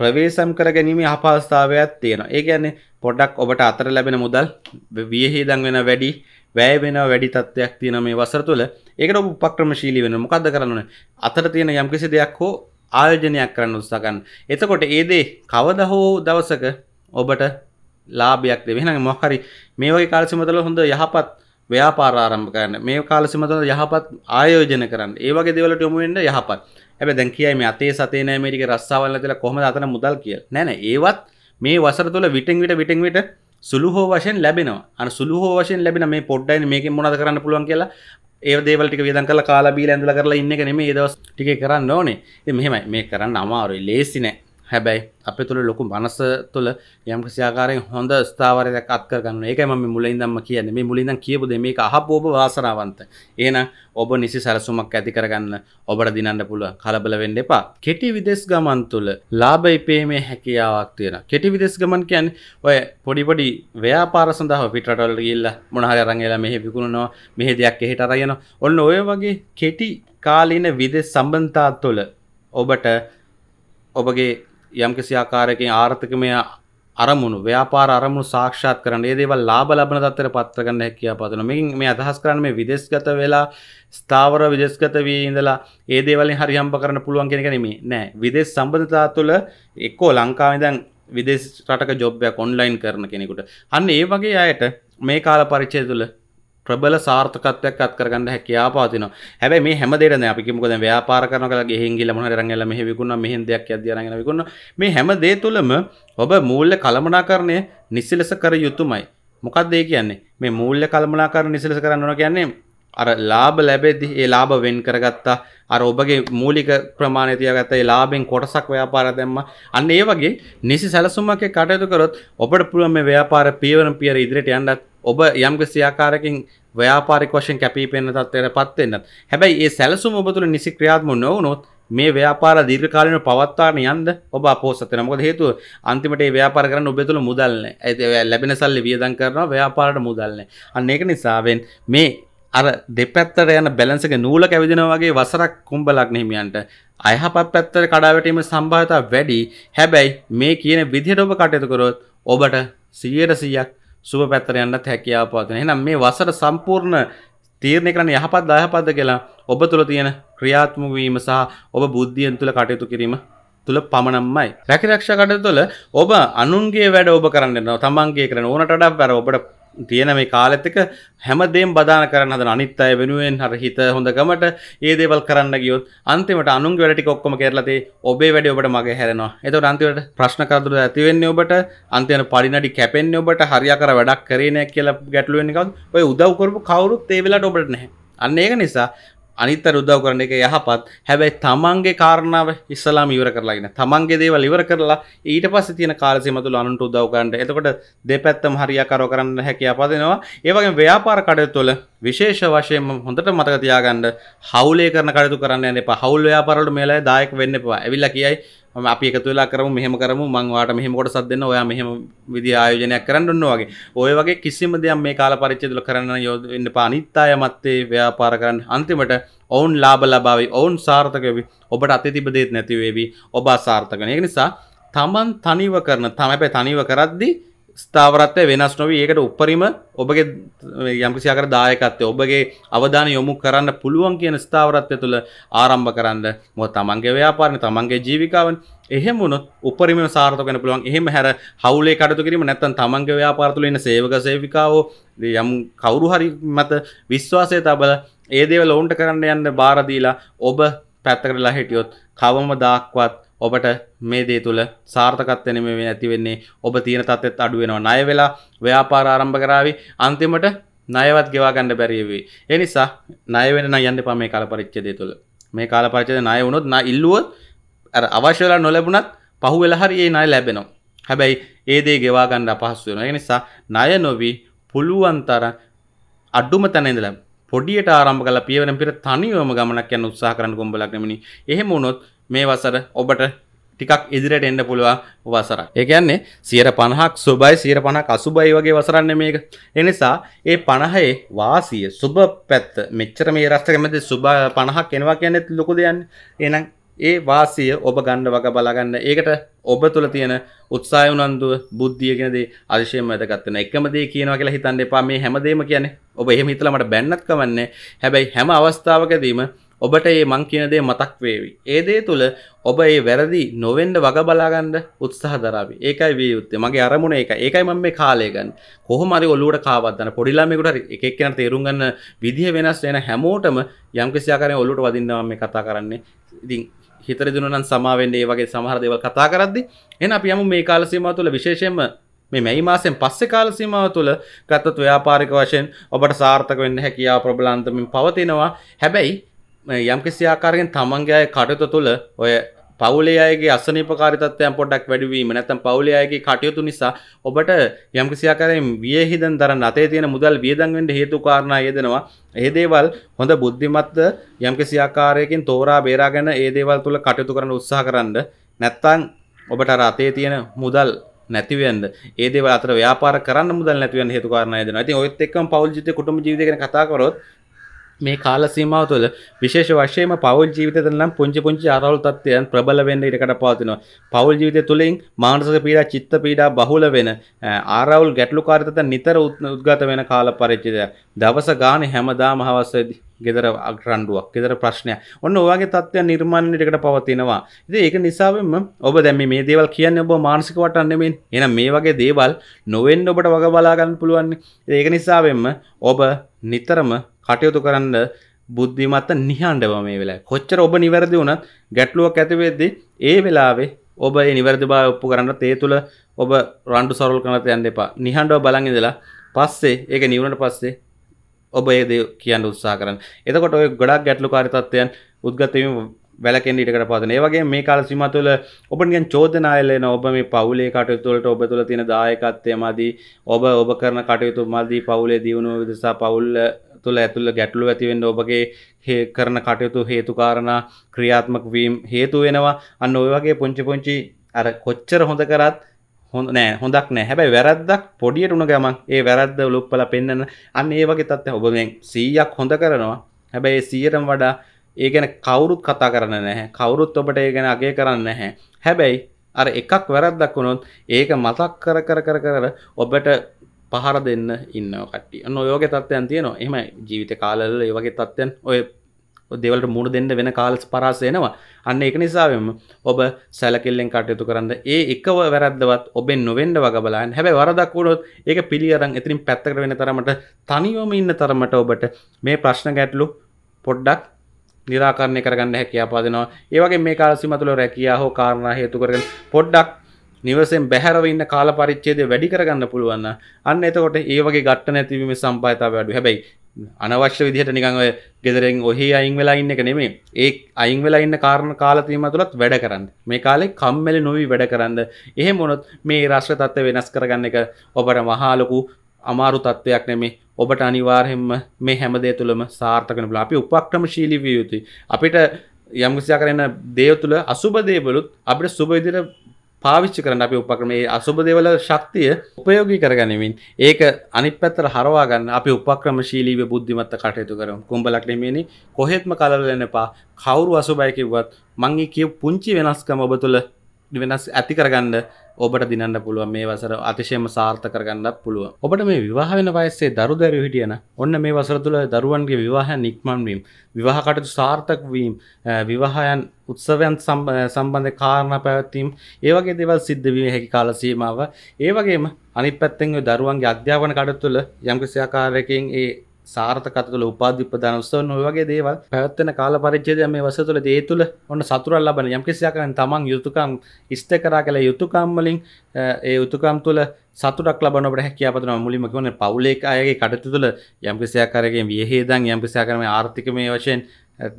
ප්‍රවේශම් කර ගැනීම අපහස්ථාවයක් තියෙනවා ඒ ගැන පොඩක් ඔබට අතර ලැබෙන මුදල් වියහිදන් වෙන වැඩි වැය වෙන වැඩි තත්ත්වයක් තියෙන මේ වසර තුළ ඒකට ඔබ උපක්‍රමශීලී වෙන මොකද්ද කරන්න අතර තියෙන යම්කිසි දෙයක් හෝ ආයෝජනයක් කරන්න උත්සාහ ගන්න. එතකොට ඒ දේ කවදා හෝ දවසක ඔබට ලාභයක් දෙ වෙන මොහරි මේ වගේ කාලසිමතල හොඳ යහපත් ව්‍යාපාර ආරම්භ කරන්න මේ කාලසිමතල යහපත් ආයෝජන කරන්න ඒ වගේ දේවලට යොමු වෙන්න යහපත් ඇබ දැන් කියයි අතේ සතේ නෑමරික රස්සාවල්ල දල කොම අතන මුදල් කිය නැන ඒවත් මේ වසර තුළ විටෙන් විට විටෙන් විට සුළු හෝ වශයෙන් ලැබෙනවා අන සුළු හෝ වශයෙන් ලැබෙන මේ පොඩ්ඩයින මේක මොනද කරන්න පුළුවන් කියලා ඒ දේවලටික වියදන් කල කාලා බීල ඇඳල කරලා ඉන්න එක නෙමේ දවස් ටික කරන්න ඕනේ මෙහෙමයි මේ කරන්න අමාරුයි ලේසි නෑ හැබැයි අප තුළ ලොකු මනස තුළ යම් සියාකාරෙන් හොඳ ස්ථාවරයක් අත්කරගන්න ඒක ම මුලින්දම්ම කියන්නේ මේ මුලින්දම් කියපුද මේ අහප ඔබ වාසනාවන්ත ඒන ඔබ නිසි සැලසුමක් ඇති කරගන්න ඔබට දිනන්න පුළුව කලබල වෙන්න එපා කෙටි විදෙස් ගමන් තුළ ලාබ ඉපේමේ හැකියාවක් තියෙන කෙටි විදෙස් ගමන් කියන් ඔය පොඩිපොඩි ව්‍යාපාර සඳහ පිටල් ගිල්ල මොනහර රංගලා මෙහෙ විකුණනවා මෙහෙ දෙයක් එහෙට අරයන ඔන්න ඔය වගේ කෙටි කාලීන විදෙස් සම්බන්තා තුළ ඔබට ඔබගේ යම්කිසි ආකාරයකින් ආර්ථිකමය අරමුණු ව්‍යාපාර අරමුණු සාක්ෂාත් කරන්න ඒ දේවල් ලාභ ලබන තත්ත්වයට පත්ව ගන්න හැකියාව පතන මේකින් මේ අදහස් කරන්නේ මේ විදේශගත වෙලා ස්ථාවර විදේශගත වී ඉඳලා ඒ දේවල්ෙන් හරි හම්බ කරන්න පුළුවන් කියන එක නෙමෙයි නෑ විදේශ සම්බන්ධතා තුළ එක්කෝ ලංකාවේ ඉඳන් විදේශ රටක ජොබ් එකක් ඔන්ලයින් කරන කෙනෙකුට අන්න ඒ වගේ අයට මේ කාල පරිච්ඡේදය තුළ ප්‍රබල සාර්ථකත්වයක් අත් කරගන්න හැකියාව පවතිනවා. හැබැයි මේ හැම දෙයක්ම අපි කිමුකෝ දැන් ව්‍යාපාර කරනවා කියලා ගෙහෙන් ගිහලා මොන හරි අරන් ඇවිල්ලා මෙහෙ විකුණනවා මෙහෙන් දෙයක් යද්දී අරන් ඇවිල්ලා විකුණනවා. මේ හැම දේ තුළම ඔබ මූල්‍ය කළමනාකරණය නිසි ලෙස කර යුතුයමයි. මොකක්ද ඒ කියන්නේ? මේ මූල්‍ය කළමනාකරණය නිසි ලෙස කරන්න ඕන කියන්නේ අර ලාභ ලැබෙද්දී ඒ ලාභ වෙන් කරගත්තා. අර ඔබගේ මූලික ප්‍රමාණය තියාගත්ත ඒ ලාභෙන් කොටසක් ව්‍යාපාරය දැම්මා. අන්න ඒ වගේ නිසි සැලසුමක් කටයුතු කරොත් ඔබට පුළුවන් මේ ව්‍යාපාර පියවරම් පියර ඉදිරියට යන්නත් ඔබ යම් ක්‍රියාකාරකින් ව්‍යාපාරික වශයෙන් කැපී පෙනෙන තත්ත්වයට පත් වෙන්නත් හැබැයි ඒ සැලසුම ඔබ තුළ නිසි ක්‍රියාත්මක නොවුනොත් මේ ව්‍යාපාර දීර්ඝකාලීනව පවත්වාගෙන යන්න ඔබ අපෝසත් වෙනවා. මොකද හේතුව අන්තිමට මේ ව්‍යාපාර කරන්න ඔබ තුළ මුදල් නැහැ. ලැබෙන සල්ලි වියදම් කරනවා ව්‍යාපාරයට මුදල් නැහැ. අන්න ඒක නිසාවෙන් මේ අර දෙපැත්තට යන බැලන්ස් එක නූලක ඇවිදිනවා වගේ වසරක් කුඹලක් නෙහිමියන්ට අයහපත් පැත්තට කඩා වැටීමේ සම්භාවිතාව වැඩි. හැබැයි මේ කියන විදිහට ඔබ කටයුතු කරොත් ඔබට 100% සුබ පැත්තර යන්නත් හැකියාව පවතින. එහෙනම් මේ වසර සම්පූර්ණ තීරණය කරන්න යහපත් දහපත්ද කියලා ඔබ තුළ තියෙන ක්‍රියාත්මක වීම සහ ඔබ බුද්ධියෙන් තුළ කටයුතු කිරීම තුළ පමණම්මයි. රැකිරක්ෂා කටයුතු තුළ ඔබ අනුන්ගේ වැඩ ඔබ කරන්න යනවා. තමන්ගේ කරන ඕනට වඩා වැඩ ඔබට තියෙන මේ කාලෙත් එක හැමදේම බදාන කරන්න හදන අනිත් අය වෙනුවෙන් හර හිත හොඳ ගමට ඒ දේවල් කරන්න ගියොත් අන්තිමට අනුන්ගේ වැඩ ටික ඔක්කොම කරලා තේ ඔබේ වැඩේ ඔබට මගේ හැරෙනවා. එතකොට අන්තිමට ප්‍රශ්න කරදර ඇති වෙන්නේ ඔබට අන්තිම පරිණඩි කැපෙන්නේ ඔබට හරියකර වැඩක් කරේ නැහැ කියලා ගැටලු වෙන්නේ කවුද? ඔය උදව් කරපු කවුරුත් ඒ වෙලාවට ඔබට නැහැ. අන්න ඒක නිසා අනිත්තර උදව් කරන එක යහපත් හැබැයි තමන්ගේ කාරණාව ඉස්සලාම ඉවර කරලාගෙන තමන්ගේ දේවල් ඉවර කරලා ඊට පස්සේ තියෙන කාලසීම තුළ අනුන්ට උදව් ගන්න. එතකොට දෙපැත්තම හරියාකාරව කරන්න හැකියාව පදිනවා. ඒ වගේම ව්‍යාපාර කටයුතු වල විශේෂ වශයෙන්ම හොඳට මතක තියාගන්න හවුලේ කරන කටයුතු කරන්න යන්න එපා. හවුල් ව්‍යාපාර වලට මේලායි දායක වෙන්න එපා. ඇවිල්ලා කියයි අපි එකතුලා කරම මෙහම කරම මංවාට මෙහමකොට සත් දෙන්න ඔයා මෙහම විදි ආයෝජනයක් කරන්න වගේ ඔය වගේ කිසිම දෙයක් මේ කාල පරිච්චතුල කරන්න යොදන්න පානිත්තාය මත්තේ ව්‍යාපාර කරන්න අන්තිමට ඔවුන් ලාබ ලබාව ඔවුන් සාර්ථකවි ඔබට අති තිබදේත් නැතිවේවී ඔබ සාර්ථකනය නිසා තමන් තනිව කරන තමයි තනිව කරද්දිී ස්ථාවරත්වය වෙනස් නොවී ඒකට උපරිම ඔබගේ යම්කිසියාකර දායකත්වය ඔබගේ අවධානය යොමු කරන්න පුළුවන් කියන ස්ථාවරත්වය තුළ ආරම්භ කරන්න මොකද තමන්ගේ ව්‍යාපාරනේ තමන්ගේ ජීවිකාවන් එහෙම වුණොත් උපරිම සාර්ථක වෙන්න පුළුවන්. එහෙම හැර හවුලේ කටයුතු කිරීම නැත්නම් තමන්ගේ ව්‍යාපාර තුළ ඉන්න සේවක සේවිකාවෝ යම් කවුරු හරි මත විශ්වාසය තබල ඒ දේවල් ලෝන්ට කරන්න යන්න බාර දීලා ඔබ පැත්තකට ලා හිටියොත් කවම දාක්වත් ඔබට මේ දේ තුළ සාර්ථකත්වන මේ ඇතිවෙන්නේ ඔබ තියෙන තත්ත්ත් අඩුවෙනවා ණය වෙලා ව්‍යාපාර ආරම්භ කරાવી අන්තිමට ණයවත් ගෙවා ගන්න බැරි වෙයි. ඒ නිසා ණය වෙන්න නම් යන්න එපා මේ කාලපරිච්ඡේදය තුළ. මේ කාලපරිච්ඡේදය ණය වුණොත් ණය ඉල්ලුවොත් අර අවශ්‍ය වෙලා නොලැබුණත් පහුවෙලා හරි ඒ ණය ලැබෙනවා. හැබැයි ඒ දේ ගෙවා ගන්න අපහසු වෙනවා. ඒ නිසා ණය නොවි පුළුවන් තරම් අඩුම තැන ඉඳලා පොඩියට ආරම්භ කරලා පියවෙන පෙර තනියම ගමනක් යන උත්සාහ කරන්න කොම්බලක් නෙමෙයි. එහෙම වුණොත් මේ වසර ඔබට ටිකක් ඉදිරියට එන්න පුළුවන් වසර. ඒ කියන්නේ 150ක් සුබයි 150ක් අසුබයි වගේ වසරක් මේක. ඒ නිසා ඒ 50ේ වාසිය සුබ පැත්ත මෙච්චර මේ රස්තක මැද සුබ 50ක් එනවා කියන්නේ ලොකු දෙයක්. එහෙනම් ඒ වාසිය ඔබ ගන්න වග බලා ගන්න. ඒකට ඔබ තුළ තියෙන උත්සාහය උනන්දුව බුද්ධිය කියන දේ අතිශයම වැදගත් වෙනවා. එකම දේ කියනවා කියලා හිතන්න එපා. මේ හැමදේම කියන්නේ ඔබ එහෙම හිතලා මට බැන්නත් කමන්නේ. හැබැයි හැම අවස්ථාවකදීම ඔබට ඒ මං කියනදේ මතක් වේවි. ඒදේ තුළ ඔබ ඒ වැරදි නොවෙන්ඩ වග බලාගන්න උත්සාහ දරාව ඒකයි වේ යුත්තේ මගේ අරමුණ එක ඒකයි ම මේ කාලයගන් කොහමරි ඔල්ලුවට කාවදන්න පොඩිලාමෙකුට එකක් කියන තේරුම්ගන්න විදිහ වෙනස් එන හැමෝටම යම්කිසියාකරය ඔල්ලුට වදින්නවා මේ කතා කරන්නේ ඉතින් හිතර දුනන් සමාවෙන්ඩේ වගේ සමහරදව කතා කරද්දි එන අපියම මේ කාලසීම තුළ විශේෂයෙන්ම මේ මැයි මාසෙන් පස්සේ කාලසීමාව තුළ ගත්තත් ව්‍යාපාරික වශයෙන් ඔබට සාර්ථක වෙන්න හැකියාව ප්‍රබලන්තමින් පවතිනවා හැබැයි යම් කිසි ආකාරයෙන් තමන්ගේ අය කටයුතු තුළ ඔය පවුලේ අයගේ අසනීපකාරිතත්වයන් පොඩ්ඩක් වැඩි වීම නැත්නම් පවුලේ අයගේ කටයුතු නිසා ඔබට යම් කිසි ආකාරයෙන් වියහිදන් දරන්න අතේ තියෙන මුදල් වියදම් වෙන්න හේතු කාරණා යෙදෙනවා ඒ දේවල් හොඳ බුද්ධිමත්ව යම් කිසි ආකාරයකින් තෝරා බේරාගෙන ඒ දේවල් තුළ කටයුතු කරන්න උත්සාහ කරන්න නැත්නම් ඔබට අර අතේ තියෙන මුදල් නැතිවෙන්ද ඒදේ අතර ව්‍යාපාර කරන්න මුදල් නැතිවෙන හේතු කාරණා දෙනවා. ඉතින් ඔයත් එක්කම පෞල් ජීවිතේ කුටුම්බ ජීවිතය ගැන කතා කරොත් මේ කාල සීමාව තුළ විශේෂ වශයෙන්ම පෞල් ජීවිතය තුළ නම් පුංචි පුංචි අරවුල් තත්ත්වයන් ප්‍රබල වෙන්න ඉඩකඩ පවතිනවා. පෞල් ජීවිතය තුළින් මානසික පීඩා, චිත්ත පීඩා බහුල වෙන අරවුල් ගැටලුකාරී තත්ත්වයන් නිතර උද්ගත වෙන කාල පරිච්ඡේදය. දවස ගානේ හැමදාම හවසේදී ගෙදර අග්‍රණ්ඩුවක් ගෙදර ප්‍රශ්නයක් ඔන්න ඔයාගේ තත්ත්වයන් නිර්මාණයකට පවතිනවා ඉතින් ඒක නිසාවෙම ඔබ දැන් මේ දේවල් කියන්නේ ඔබ මානසික වටන් නෙමෙයි එහෙනම් මේ වගේ දේවල් නොවෙන්න ඔබට වග බලා ගන්න පුළුවන් ඒක නිසාවෙම ඔබ නිතරම කටයුතු කරන්න බුද්ධිමත්ත නිහන්ඩව මේ වෙලා කොච්චර ඔබ නිවැරදි වුණත් ගැටලුවක් ඇතිවෙද්දි ඒ වෙලාවේ ඔබ ඒ නිවැරදි බව ඔප්පු කරන්න තේ තුළ ඔබ රණ්ඩු සරල් කරනත යන්න එපා නිහන්ඩව බලන් ඉඳලා පස්සේ ඒක නිවුණට පස්සේ ඔබ ඒ දේ කියන්න උත්සාහ කරන්න එතකොට ඔය ගොඩක් ගැටලුකාරී තත්ත්වයන් උද්ගත වීම වැලකෙන් ඉටකට පාතන ඒ වගේ මේ කාල සීමා තුළ ඔබගෙන් චෝදනායලන ඔබ මේ පවුලේ කටයුතුවලට ඔබ තුළ තියෙන දායකත්වය මදී ඔබ ඔබ කරන කටයුතු මදී පවුලේ දියුණුව විදසා පවුල්ල තුළ ඇතුළ ගැටලු ඇතිවෙන්න ඔබගේ හේ කරන කටයුතු හේතුකාරණ ක්‍රියාත්මක වීම් හේතු වෙනවා අන්න ඔය වගේ පුංචි පුංචි අර කොච්චර හොඳ කරත් හොඳ නෑ හොඳක් නෑ හැබැයි වැරද්දක් පොඩියට උන ගමන් ඒ වැරද්ද ලොප්පල පෙන්න්න අන්න ඒ වගේ තත්ත්ය ඔබ මේ සීයක් හොඳ කරනවා හැබැයි සීයටම වඩා ඒ ගැන කවුරුත් කතා කරන්න නැහැ කවුරුත් ඔබට ඒ ගැන අගේ කරන්න නැහැ හැබැයි අර එකක් වැරද්දක් වුණොත් ඒක මතක් කර කර කර කර ඔබට පහර දෙන්න ඉන්න කට නොයෝග තත්වයන් තියනවා එම ජීවිත කාලල ඒවගේ තත්වයන් ඔය දෙවලට මුණ දෙන්න වෙන කාලස් පරාසයනවා අන්න එක නිසාවෙම ඔබ සැලකිල්ලෙන් කටයුතු කරන්න ඒ එකව වැරද්දවත් ඔබෙන් නොවෙන්ඩ වගබලාන් හැබැ වරදක්කෝඩොත් ඒ පිළියරන් එතිරින් පැත්තකර වෙන තරමට තනිවම ඉන්න තරමට ඔබට මේ ප්‍රශ්න ගැටලු පොඩ්ඩක් නිරාකරණය කරගන්න හැකියාපාදනවා ඒවගේ මේ කාලසිමතුළ රැකියා හෝ කාරණ හේතු කරගෙන පොඩ්ඩක් නිවසෙන් බැහැරව ඉන්න කාල පරිච්ඡේදය වැඩි කරගන්න පුළුවන් නම් අන්න එතකොට ඒ වගේ ඝට්ට නැතිවීමේ සම්භාවිතාවය අඩු. හැබැයි අනවශ්‍ය විදිහට නිකන් ඔය ගෙදරෙන් ඔහි අයින් වෙලා ඉන්න එක නෙමෙයි. ඒ අයින් වෙලා ඉන්න කාරණ කාල තීම තුලත් වැඩ කරන්න. මේ කාලේ කම්මැලි නොවි වැඩ කරන්න. එහෙම වුණොත් මේ රාෂ්ට්‍ර තත්ත්වය වෙනස් කරගන්න එක ඔබට මහා ලොකු අමාරු තත්ත්වයක් නෙමේ ඔබට අනිවාර්යෙන්ම මේ හැමදේ තුළම සාර්ථකන බලා අපි උපක්‍රමශීලී විය යුතුයි අපිට යම්කිසියා කරන දේ තුළ අසුබ දේවලුත් අපිට සුබ විදිහට පාවිච්චි කරන්න අපි උපක්‍රමේ අසුබදේවල ශක්තිය උපයෝගී කරගනිමින් ඒක අනිත් පැත්තට හරවා ගන්න අපි උපක්‍රමශීලීව බුද්ධිමත්ත කටයුතු කරමු. කුඹලක් නෙමෙයිනේ කොහෙත්ම කලබල වෙන්න එපා. කවුරු අසුබයි කිව්වත් මං කියපු පුංචි වෙනස්කම ඔබ තුළ වෙනස් ඇති කරගන්න ඔබට දිනන්න පුළුවන් මේ වසර අතිශයම සාර්ථක කරගන්න පුළුවන්. ඔබට මේ විවාහ වෙන වයසේ දරු දරුවෝ හිටියන ඔන්න මේ වසර තුල දරුවන්ගේ විවාහය නික්මන් වීම, විවාහ කටයුතු සාර්ථක වීම, විවාහයන් උත්සවයන් සම්බන්ධ කාරණා පැවැත්වීම, ඒ වගේ දේවල් සිද්ධ වීම හැකි කාල සීමාව, ඒ වගේම අනිත් පැත්තෙන් දරුවන්ගේ අධ්‍යාපන කටයුතු තුළ යම්කිසි ආකාරයකින් ඒ සාර්ථකතුල උපාධිපදාන උත්සවන ඔයගේ දේවල් පැවත්වන කාල පරිච්චේදය මේ වස තුළ දේ තුළ ඔන්න සතුරල් ලබන යම්කිසියකන තමන් යුතුකම් ඉස්ත කරා කළ යුතුකම්වලින් ඒ යුතුකම් තුළ සතුරක් ලබනට හැකියාපතන මුලිම කිවන පවුලෙක් අයගේ කටතු තුළ යම්කිසියාකරගෙන් වියහේදන් යම්කිසියාකරම ආර්ථිකමය වශයෙන්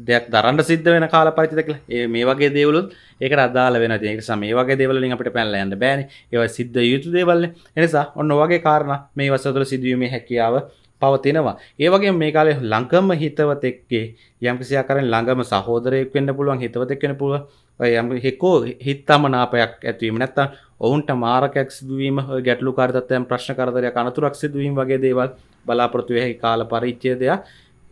දෙයක් දරන්න සිද්ධ වෙන කාල පරිතිදකල ඒ මේ වගේ දේවලුත් ඒක අදාල වෙන ඒක මේ වගේ දෙවලින් අපට පැල්ල ඇන්න බෑන ඒව සිද්ධ යුතු දේවල්ල එනිසා ඔන්න වගේ කාරණ මේ වසතුර සිදුවීමේ හැකියාව පවතිනවා. ඒ වගේ මේ කාලේ ළඟම හිතවතෙක්ගේ යම්කිසි ආකාරයෙන් ළඟම සහෝදරයෙක් වෙන්න පුළුවන් හිතවතෙක් වෙන්න පුළුවන්. ඔය යම් හේකෝ හිතමනාපයක් ඇතිවීම නැත්තම් ඔවුන්ට මාරකයක් සිදුවීම ගැටලුකාරී තත්ත්වයන් ප්‍රශ්න කරදරයක් අනතුරක් සිදුවීම වගේ දේවල් බලාපොරොත්තු වෙයි කාල පරිච්ඡේදය.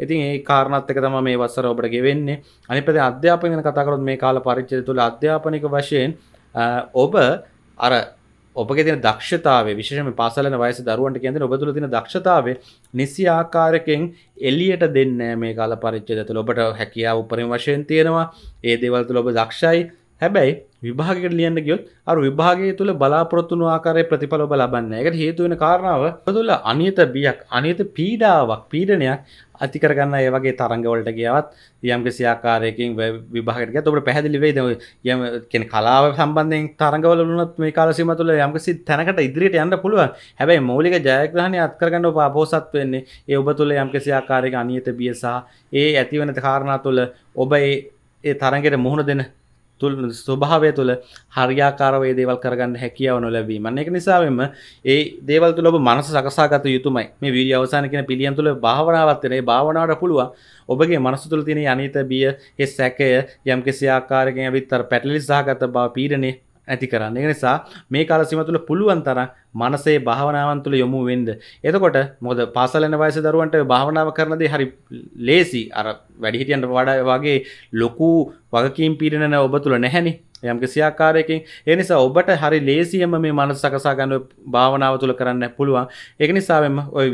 ඉතින් ඒ කාරණාත් එක තමයි මේ වසර ඔබට ගෙවෙන්නේ. අනිත් පැත්තේ අධ්‍යාපනය ගැන කතා කරොත් මේ කාල පරිච්ඡේදය තුළ අධ්‍යාපනික වශයෙන් ඔබ අර ඔබගේ තින දක්ෂතාව විශෂම පාසලන වයස දරුවන්ට කියද ඔබතුල තින දක්ෂතාව නිසි ආකාරකෙන් එල්ලියට දෙන්න මේ කාල පරිච්ච දතුළ ඔබට හැකියාව උපරිම වශයෙන් තියෙනවා ඒ දේවල්තුළ ඔබ දක්ෂයි හැබැයි විභාගකට ලියන්න ගියොත් අර විභාගය තුළ බලාපොරොත්තුන ආකාරය ප්‍රතිඵලව ලබන්න එකට හේතුවෙන කාරණාව තුළ අනිත බියක් අනිත පීඩාවක් පීඩනයක් අතිකරගන්න ඒ වගේ තරඟවලට ගියවත් යම්කිසි ආකාරයකින් විභාගට ගියත් ඔබට පැහැදිලි වෙයිද යම් කියන කලාව සම්බන්ධයෙන් තරඟවල වුණත් මේ කාල සීමාව තුළ යම්කිසි තැනකට ඉදිරියට යන්න පුළුවන් හැබැයි මූලික ජයග්‍රහණය අත්කරගන්න ඔබ අපෝසත් වෙන්නේ ඒ ඔබ තුළ යම්කිසි ආකාරයක අනිත බිය සහ ඒ ඇතිවන කාරණා තුළ ඔබ ඒ තරඟයට මුහුණ දෙන තුල් ස්වභාවය තුළ හරියාකාරවේ දේවල් කරගන්න හැකියාව නොලැබීම එක නිසාවෙන්ම ඒ දේවල් තුළ මනස සකසාගත යුතුමයි මේ වීඩිය අවසාන කියන පිළියන් තුළ භාවනාවත්තරේ භාවනාවට පුළුව ඔබගේ මනස තුළ තියෙන අනිත බිය ඒ සැකය යම් කිසි ආකාරයකින් ඇවිත් අර පැටලි සහගත බව පීඩනේ ඇති කරන්න නිසා මේ කාලසිම තුළ පුළුවන් තර මනසේ භාවනාවන් තුළ යොමු වෙන්ද. එතකොට මොද පාසලන වයස දරුවන්ට භාවනාව කරනද හරි ලේසි අර වැඩිහිටියන්ට වඩා වගේ ලොකු වගකින් පිරණන ඔබ තුළ නැහැනි යම් කිසියාකාරයකින් ඒ නිසා ඔබට හරි ලේසියම මේ මනස සකසා ගන්න භාවනාව තුළ කරන්න පුළුවන් ඒක නිසාම ඔය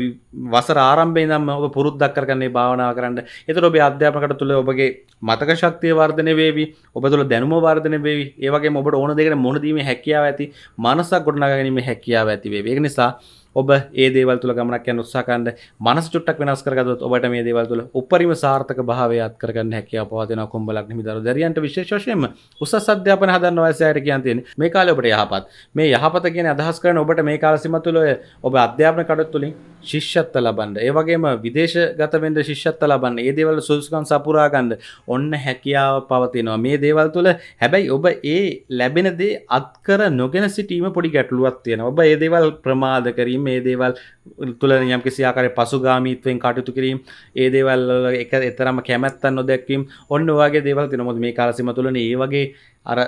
වසර ආරම්භයේ ඉඳන්ම ඔබ පුරුද්දක් කරගන්න මේ භාවනාව කරන්න. ඒතර ඔබේ අධ්‍යාපනකට තුළ ඔබගේ මතක ශක්තිය වර්ධනය වේවි. ඔබ තුළ දැනුම වර්ධනය වේවි. ඒ වගේම ඔබට ඕන දෙයකට මොන දීමේ හැකියාව ඇති, මනසක් ගොඩනගා ගැනීමේ හැකියාව ඇති වේවි. ඒක නිසා ඔබ ඒ දේවල් තුළ ගමනක් යන උත්සාහකණ්ඩ මනස චුට්ටක් වෙනස් කරගත්තොත් ඔබට මේ දේවල් තුළ උපරිම සාර්ථක භාවය අත් කරගන්න හැකියාව පවතින කොම්බලක් නිමිදරු දැරියන්ට විශේෂ වශයෙන්ම උසස් අධ්‍යාපන හදන්න වයසයට කියන් තියෙන්නේ මේ කාලේ ඔබට යහපත් මේ යහපත කියන අදහස් කරන ඔබට මේ කාල සීමා තුළ ඔබ අධ්‍යාපන කටයුතු තුළින් ශිෂ්‍යත්ත ලබන්න ඒවගේම විදේශ ගතවෙන්ට ශිෂ්‍යත්ත ලබන්න ඒ දේවල සුල්ස්කන් සපුරාගන්න ඔන්න හැකියාව පවතිනවා මේ දේවල් තුළ හැබැයි ඔබ ඒ ලැබෙනදේ අත්කර නොගෙන සිටීම පොඩි ගැටලුවත් තියෙන ඔබ ඒ දේවල් ප්‍රමාද කිරීම ඒ දේවල් තුළ යම් කිසියාකාර පසුගාමීත්වෙන් කටයුතු කිරීම ඒ දේවල් එක එතරම කැමැත්තන් නොදැක්වීම් ඔන්න වගේ දේවල් තිනොත් මේ කාලසිම තුළන ඒ වගේ අර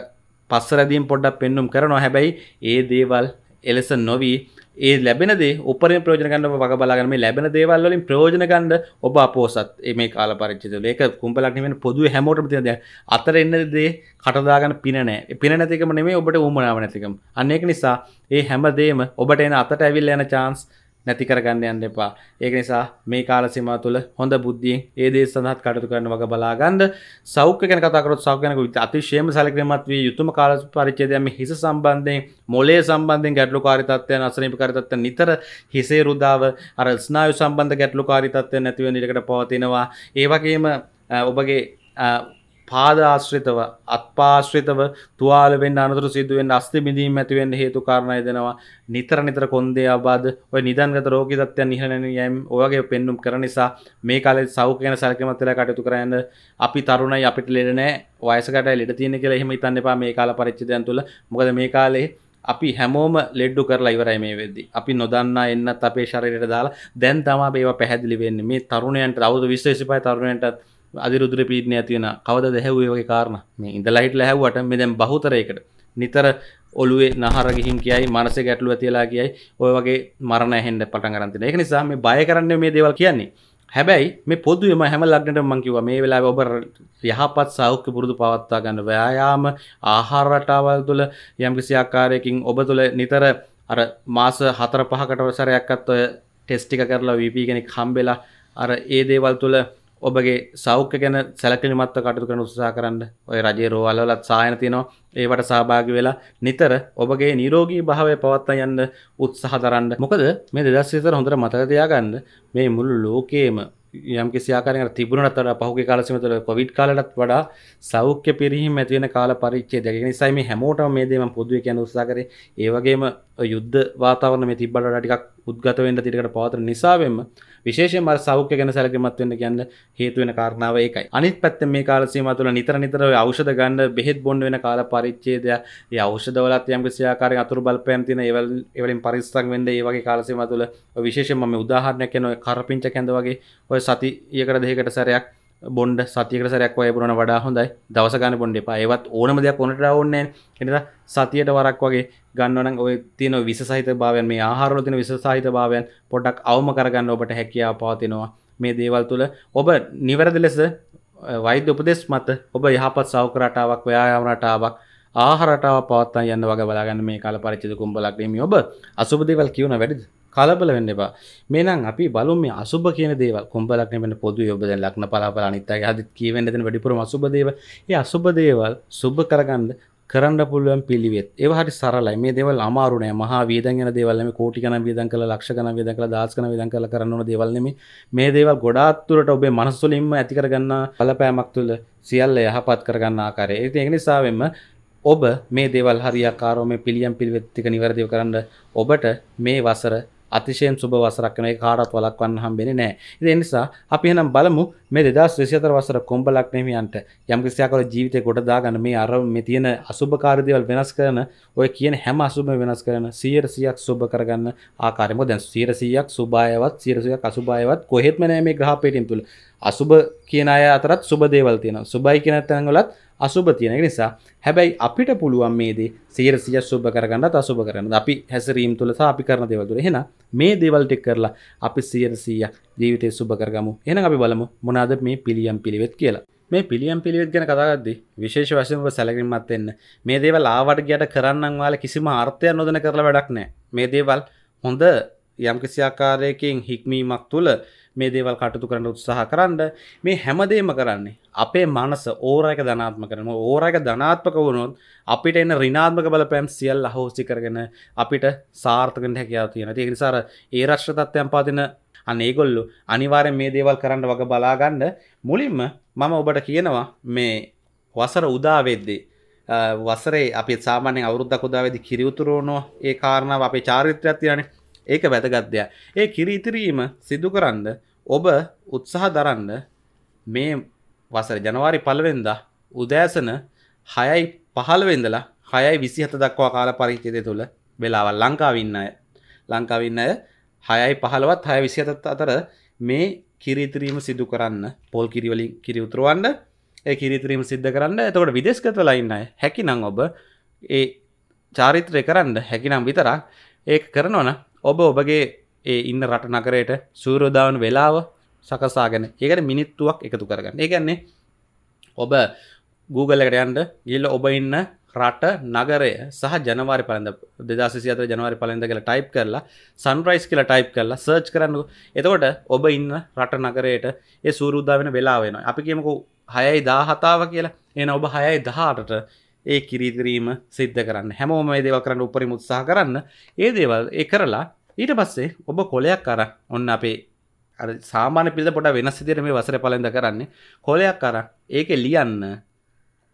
පස්සරදීම් පොඩ්ඩක් පෙන්නුම් කරනවා හැබැයි ඒ දේවල් එලෙස නොවී ඒ ලැබෙනද උපර ප්‍රෝජනගන්න වග බලාගම ලැබෙන දේවල්ලින් ප්‍රෝජනගන්ඩ ඔබ අපෝසත් මේ කාල පරිච්චිතුල ඒක කුම්පලක්නීම පොදු හැමෝට තිද අතර එන්න දේ කටදාගන්න පිනෑ පිනැතිකම නෙමේ ඔබට උමනාව නැතිකම් අන්නෙක් නිසා ඒ හැමදේම ඔබට එන අතට ඇවිල් යන චාන්ස් නැති කරගන්න යන්න එපා ඒක නිසා මේ කාලසිම තුළ හොඳ බුද්ධියෙන් ඒ දේ සඳහත් කටතු කරන වග බලාගන්න සෞඛ්‍ය ගැන කතාකරොත් සෞඛ්‍යනක විත අතිශයම සැලකිලිමත් වී යුතුම කාල පරිච්ඡේදයන් මේ හිස සම්බන්ධයෙන් මොලේ සම්බන්ධයෙන් ගැටලුකාරී තත්ත්වයන් අසනීපකාරී තත්ත්වයන් නිතර හිසේ රුදාව අර ස්නායු සම්බන්ධ ගැටලුකාරී තත්ත්වයන් නැති වෙන ඉඩකට පවතිනවා ඒ වගේම ඔබගේ පාදාශ්‍රිතව අත්පාශ්‍රිතව තුවාලවෙන් අනතුර සිදුවෙන් අස්ති බිඳීම ඇතිවෙන් හේතු කාරණය දෙනවා නිතර නිතර කොන්දේ අබාද ඔය නිදන්ගත රෝගී තත්ත්වයන් නිහලන යම් ඔයගේ පෙන්නුම් කර නිසා මේ කාලේ සෞඛ්‍ය ගැන සැලකිලිමත් වෙලා කටයුතු කරන්න අපි තරුණයි අපිට ලෙඩ නැහැ වයසකට ලෙඩ තියෙන කියලා එහෙම හිතන්න එපා මේ කාල පරිච්ඡේදයන් තුල මොකද මේ කාලේ අපි හැමෝම ලෙඩ්ඩු කරලා ඉවරයි මේ වෙද්දි. අපි නොදන්නා එන්නත් අපේ ශරීරයට දාලා දැන් තමයි ඒවා පැහැදිලි වෙන්නේ. මේ තරුණයන්ට අවුරුදු 20 25 තරුණයන්ට අදිරුදුර පීටන ඇතිවෙන කවද දැහැවේ වගේ කාරණ මේ ඉඳ ලහිට ලැහැවට මෙදැම් බහතරයකට නිතර ඔලුවේ නහර ගිහින් කියයි මනස ගැටලුව තියලා කියයි ඔය වගේ මරණ හෙන්ඩ පටන් කරන්තින එක නිසා මේ බය කරන්න මේ දේවල් කියන්නේ හැබැයි මේ පොදුවම හැම ලක්නට මංකිව මේ වෙලා ඔබ යහපත් සෞඛ්‍ය පුරුදු පවත්තා ගන්න ව්‍යයාම ආහාරටාවල් තුළ යම්කිසි ආකාරයකින් ඔබ තුළ නිතර අර මාස හතර පහකට වසරයක්කත් ඔය ටෙස්ටික කරලා වීපී කෙනෙක් හම්බෙලා අර ඒ දේවල් තුළ ඔබගේ සෞඛ්‍ය ගැන සැලකිලිමත්ව කටයුතු කරන උත්සාහ කරන්න. ඔය රජයේ රෝවල්වලත් සහායන තියෙනවා. ඒවට සහභාගී වෙලා නිතර ඔබගේ නිරෝගී භාවය පවත්වා යන්න උත්සාහ දරන්න. මොකද මේ 2024 හොඳට මතක තියාගන්න මේ මුළු ලෝකයේම යම් කිසියාකාරයකට තිබුණට වඩා පහුගිය කාල සීමා තුළ කොවිඩ් කාලයටත් වඩා සෞඛ්‍ය පිරිහීම ඇති වෙන කාල පරිච්ඡේදය. ඒක නිසා මේ හැමෝටම මේ දේ මම පොදුවේ කියන උත්සාහ කරේ. ඒ වගේම යුද්ධ වාතාවරණ මේ තිබ්බට වඩා ටිකක් උද්ගත වෙන්න තිරකට පවතන නිසාවෙම විශේෂ මර සෞඛ්‍ය ගැන සැලකිමත්වෙන්න කියන්න හේතුවෙන කාරණාව ඒකයි අනිත් පැත්ත මේ කාලසීම තුළ නිතර නිතර අවෂධ ගන්න බෙහෙත් බොන්ඩ වෙන කාල පරිච්චේදය ඒ අවෂදවලත් යම් සියාකාර අතුර බලපෑම් තින ඒවල් එවලින් පරිස්සක් වෙන්ඩ ඒ වගේ කාලසීම තුළ විශේෂම උදාහරණයක් නොය කරපිංච කැඳ වගේ ඔය සති ඒකට දෙකට සැරයක් බොන්ඩ සතියක සරයක් අයපුරන වඩා හොඳයි දවස ගන්න බොන්ඩ එපා ඒවත් ඕනම දෙයක් ඕනට ඔන්න එනිසා සතියට වරක් වගේ ගන්නවන ඔය තියන විස සහිත භාවයන් මේ ආහාරල තින විස සහිත භාවයන් පොටක් අවම කරගන්න ඔබට හැකියාව පවතිනවා මේ දේවල් තුළ ඔබ නිවැරදි ලෙස වෛද්‍ය උපදෙස් මත ඔබ යහපත් සෞඛ්‍ය රටාවක් ව්‍යායාම රටාවක් ආහාර රටාවක් පවත්වා යන්න වගේ බලාගන්න මේ කාල පරිච්ඡේද කුඹලක් නෙමෙයි ඔබ අසුබ දේවල් කියවන වැඩිද කලබල වෙන්න එපා මේනම් අපි බලු මේ අසුබ කියන දේවල් කුම්බලක් නෙමෙයි පොදු ඔබ දැන් ලග්න පලාපල අනිත් අයගේ හදිත් කියවෙන්න දෙන වැඩිපුරම අසුබ දේවල් ඒ අසුබ දේවල් සුබ කරගන්න කරන්න පුළුවන් පිළිවෙත් ඒව හරි සරලයි මේ දේවල් අමාරු නෑ මහා වේදන් යන දේවල් නෙමෙයි කෝටි ගණන් වේදන් කළා ලක්ෂ ගණන් වේදන් කළා දහස් ගණන් වේදන් කළා කරන්න ඕන දේවල් නෙමෙයි මේ දේවල් ගොඩාක් දුරට ඔබේ මනස තුළින්ම ඇති කරගන්න බලපෑමක් තුළ සියල්ල යහපත් කරගන්න ආකාරය ඉතින් ඒක නිසා වෙන්න ඔබ මේ දේවල් හරියාකාරව මේ පිළියම් පිළිවෙත් ටික නිවැරදිව කරන්න ඔබට මේ වසර අතිශයෙන් සුබ වසරක් වෙන එක කාටවත් වළක්වන්න හම්බෙන්නේ නැහැ. ඉතින් ඒ නිසා අපි එහෙනම් බලමු මේ දෙදස් දෙසිතර වසර කොම්බ ලක්නෙමියන්ට යම්කිසියාකල ජීවිතය ගොඩ දාගන්න මේ අර මෙ තියෙන අසුභකාරදිවල් වෙනස් කරන ඔය කියන හැම අසුම වෙනස් කරන සියර සියක් සුබ කරගන්න ආකාරම දැන් සීරසියක් සුභායවත් සිරසියක් අසුභායවත් කොහෙත්ම නෑ මේ ග්‍රහපේටින් තුළ අසුභ කියන අය අතරත් සුබ දේවල් තියෙන සුබයි කියන තැන්වලත් අසුභ තියෙන නිසා හැබැයි අපිට පුළුවන් මේදේ සීර සිය සුබ කරගන්නත් අසුබ කරන්න අපි හැසරීම් තුළ අපි කරන දෙවල් තුළ එහෙන මේ දේවල් ටික් කරලා අපි සියර සීය ජීවිතය සුබ කරගමු එහෙනම් අපි බලමු මොන මොනාද මේ පිළියම් පිළිවෙත් කියලා මේ පිළියම් පිළිවෙත් ගැන කතාගද්දි විශේෂ වශයෙන්ම සැලකිලිමත් වෙන්න මේ දේවල් ආවට ගියට කරන්නම් වාල කිසිම අර්ථයක් නොදෙන කරලා වැඩක් නැහැ මේ දේවල් හොඳ යම්කිසි ආකාරයකින් හික්මීමක් තුළ මේ දේවල් කටයුතු කරන්න උත්සාහ කරන්න මේ හැමදේම කරන්නේ අපේ මනස ඕරයක ධනාත්මක කරන ඕරයක ධනාත්මක වුණොත් අපිට එන ඍණාත්මක බලපෑම් සියල්ල අහෝසි කරගෙන අපිට සාර්ථක වෙන්න හැකියාව තියෙනවා. ඒක නිසා ඒ රාෂ්ට්‍ර තත්ත්වයන් පවතින අන්න ඒගොල්ලු අනිවාරෙන් මේ දේවල් කරන්න වග බලාගන්න මුලින්ම මම ඔබට කියනවා මේ වසර උදාවෙද්දී වසරේ අපි සාමාන්‍ය අවුරුද්දක් උදාවෙදි කිරියුතුරෝනෝ ඒ කාරණාව අපේ චාරිත්‍රයක් තියෙනනේ ඒක වැදගත්දය ඒ කිරීතිරීම සිදු කරන්න ඔබ උත්සාහ දරන්න මේ වසර ජනවාරි පළවෙන්දා උදෑසන හයයි පහළවෙදලා හයයි විසිහත දක්වා කාල පරිහිතය තුළ වෙලාවල් ලංකාවින්න අය ලංකාවින්න හයයි පහළවත් හය විසිහතත් අතර මේ කිරිතිරීම සිදු කරන්න පොල් කිරිවලින් කිරි උතුරුවන්ඩ ඒ කිරිතිරීම සිද්ධ කරන්න එතකොට විදේශගත ලයින්න හැකිනම් ඔබ ඒ චාරිත්‍රය කරන්න හැකිනම් විතරක් ඒ කරනවන ඔබ ඔබගේ ඒ ඉන්න රට නකරයට සූරෝදාවන වෙලාව සකසාගෙන ඒකට මිනිත්තුවක් එකතු කරගන්න ඒගන්නේ ඔබ Googleලකට යන්ට ගිල්ල ඔබ ඉන්න රට නගරය සහ ජනවාරි පලඳ දෙදසිතර ජනවාරි පලඳ කියලා ටයිප් කරලා සන්රයිස් කියලා ටයිප් කරලා සර්ච් කරන්න එතකොට ඔබ ඉන්න රට නගරයට ඒ සූරුද්දා වෙන වෙලාවෙනවා අපි කියමකු හයයි දා හතාව කියලා එන ඔබ හයයි දහටට ඒ කිරිදිරීම සිද්ධ කරන්න හැමෝම දේව කරන්න උපරි මුත්සාහ කරන්න ඒ දේවල් ඒ කරලා ඊට පස්සේ ඔබ කොලයක් කර ඔන්න අපේ සාමාන පිල්ට පොට වෙනස් සිදිර මේ වසර පලඳ කරන්නේ කොලයක් කර ඒක ලියන්න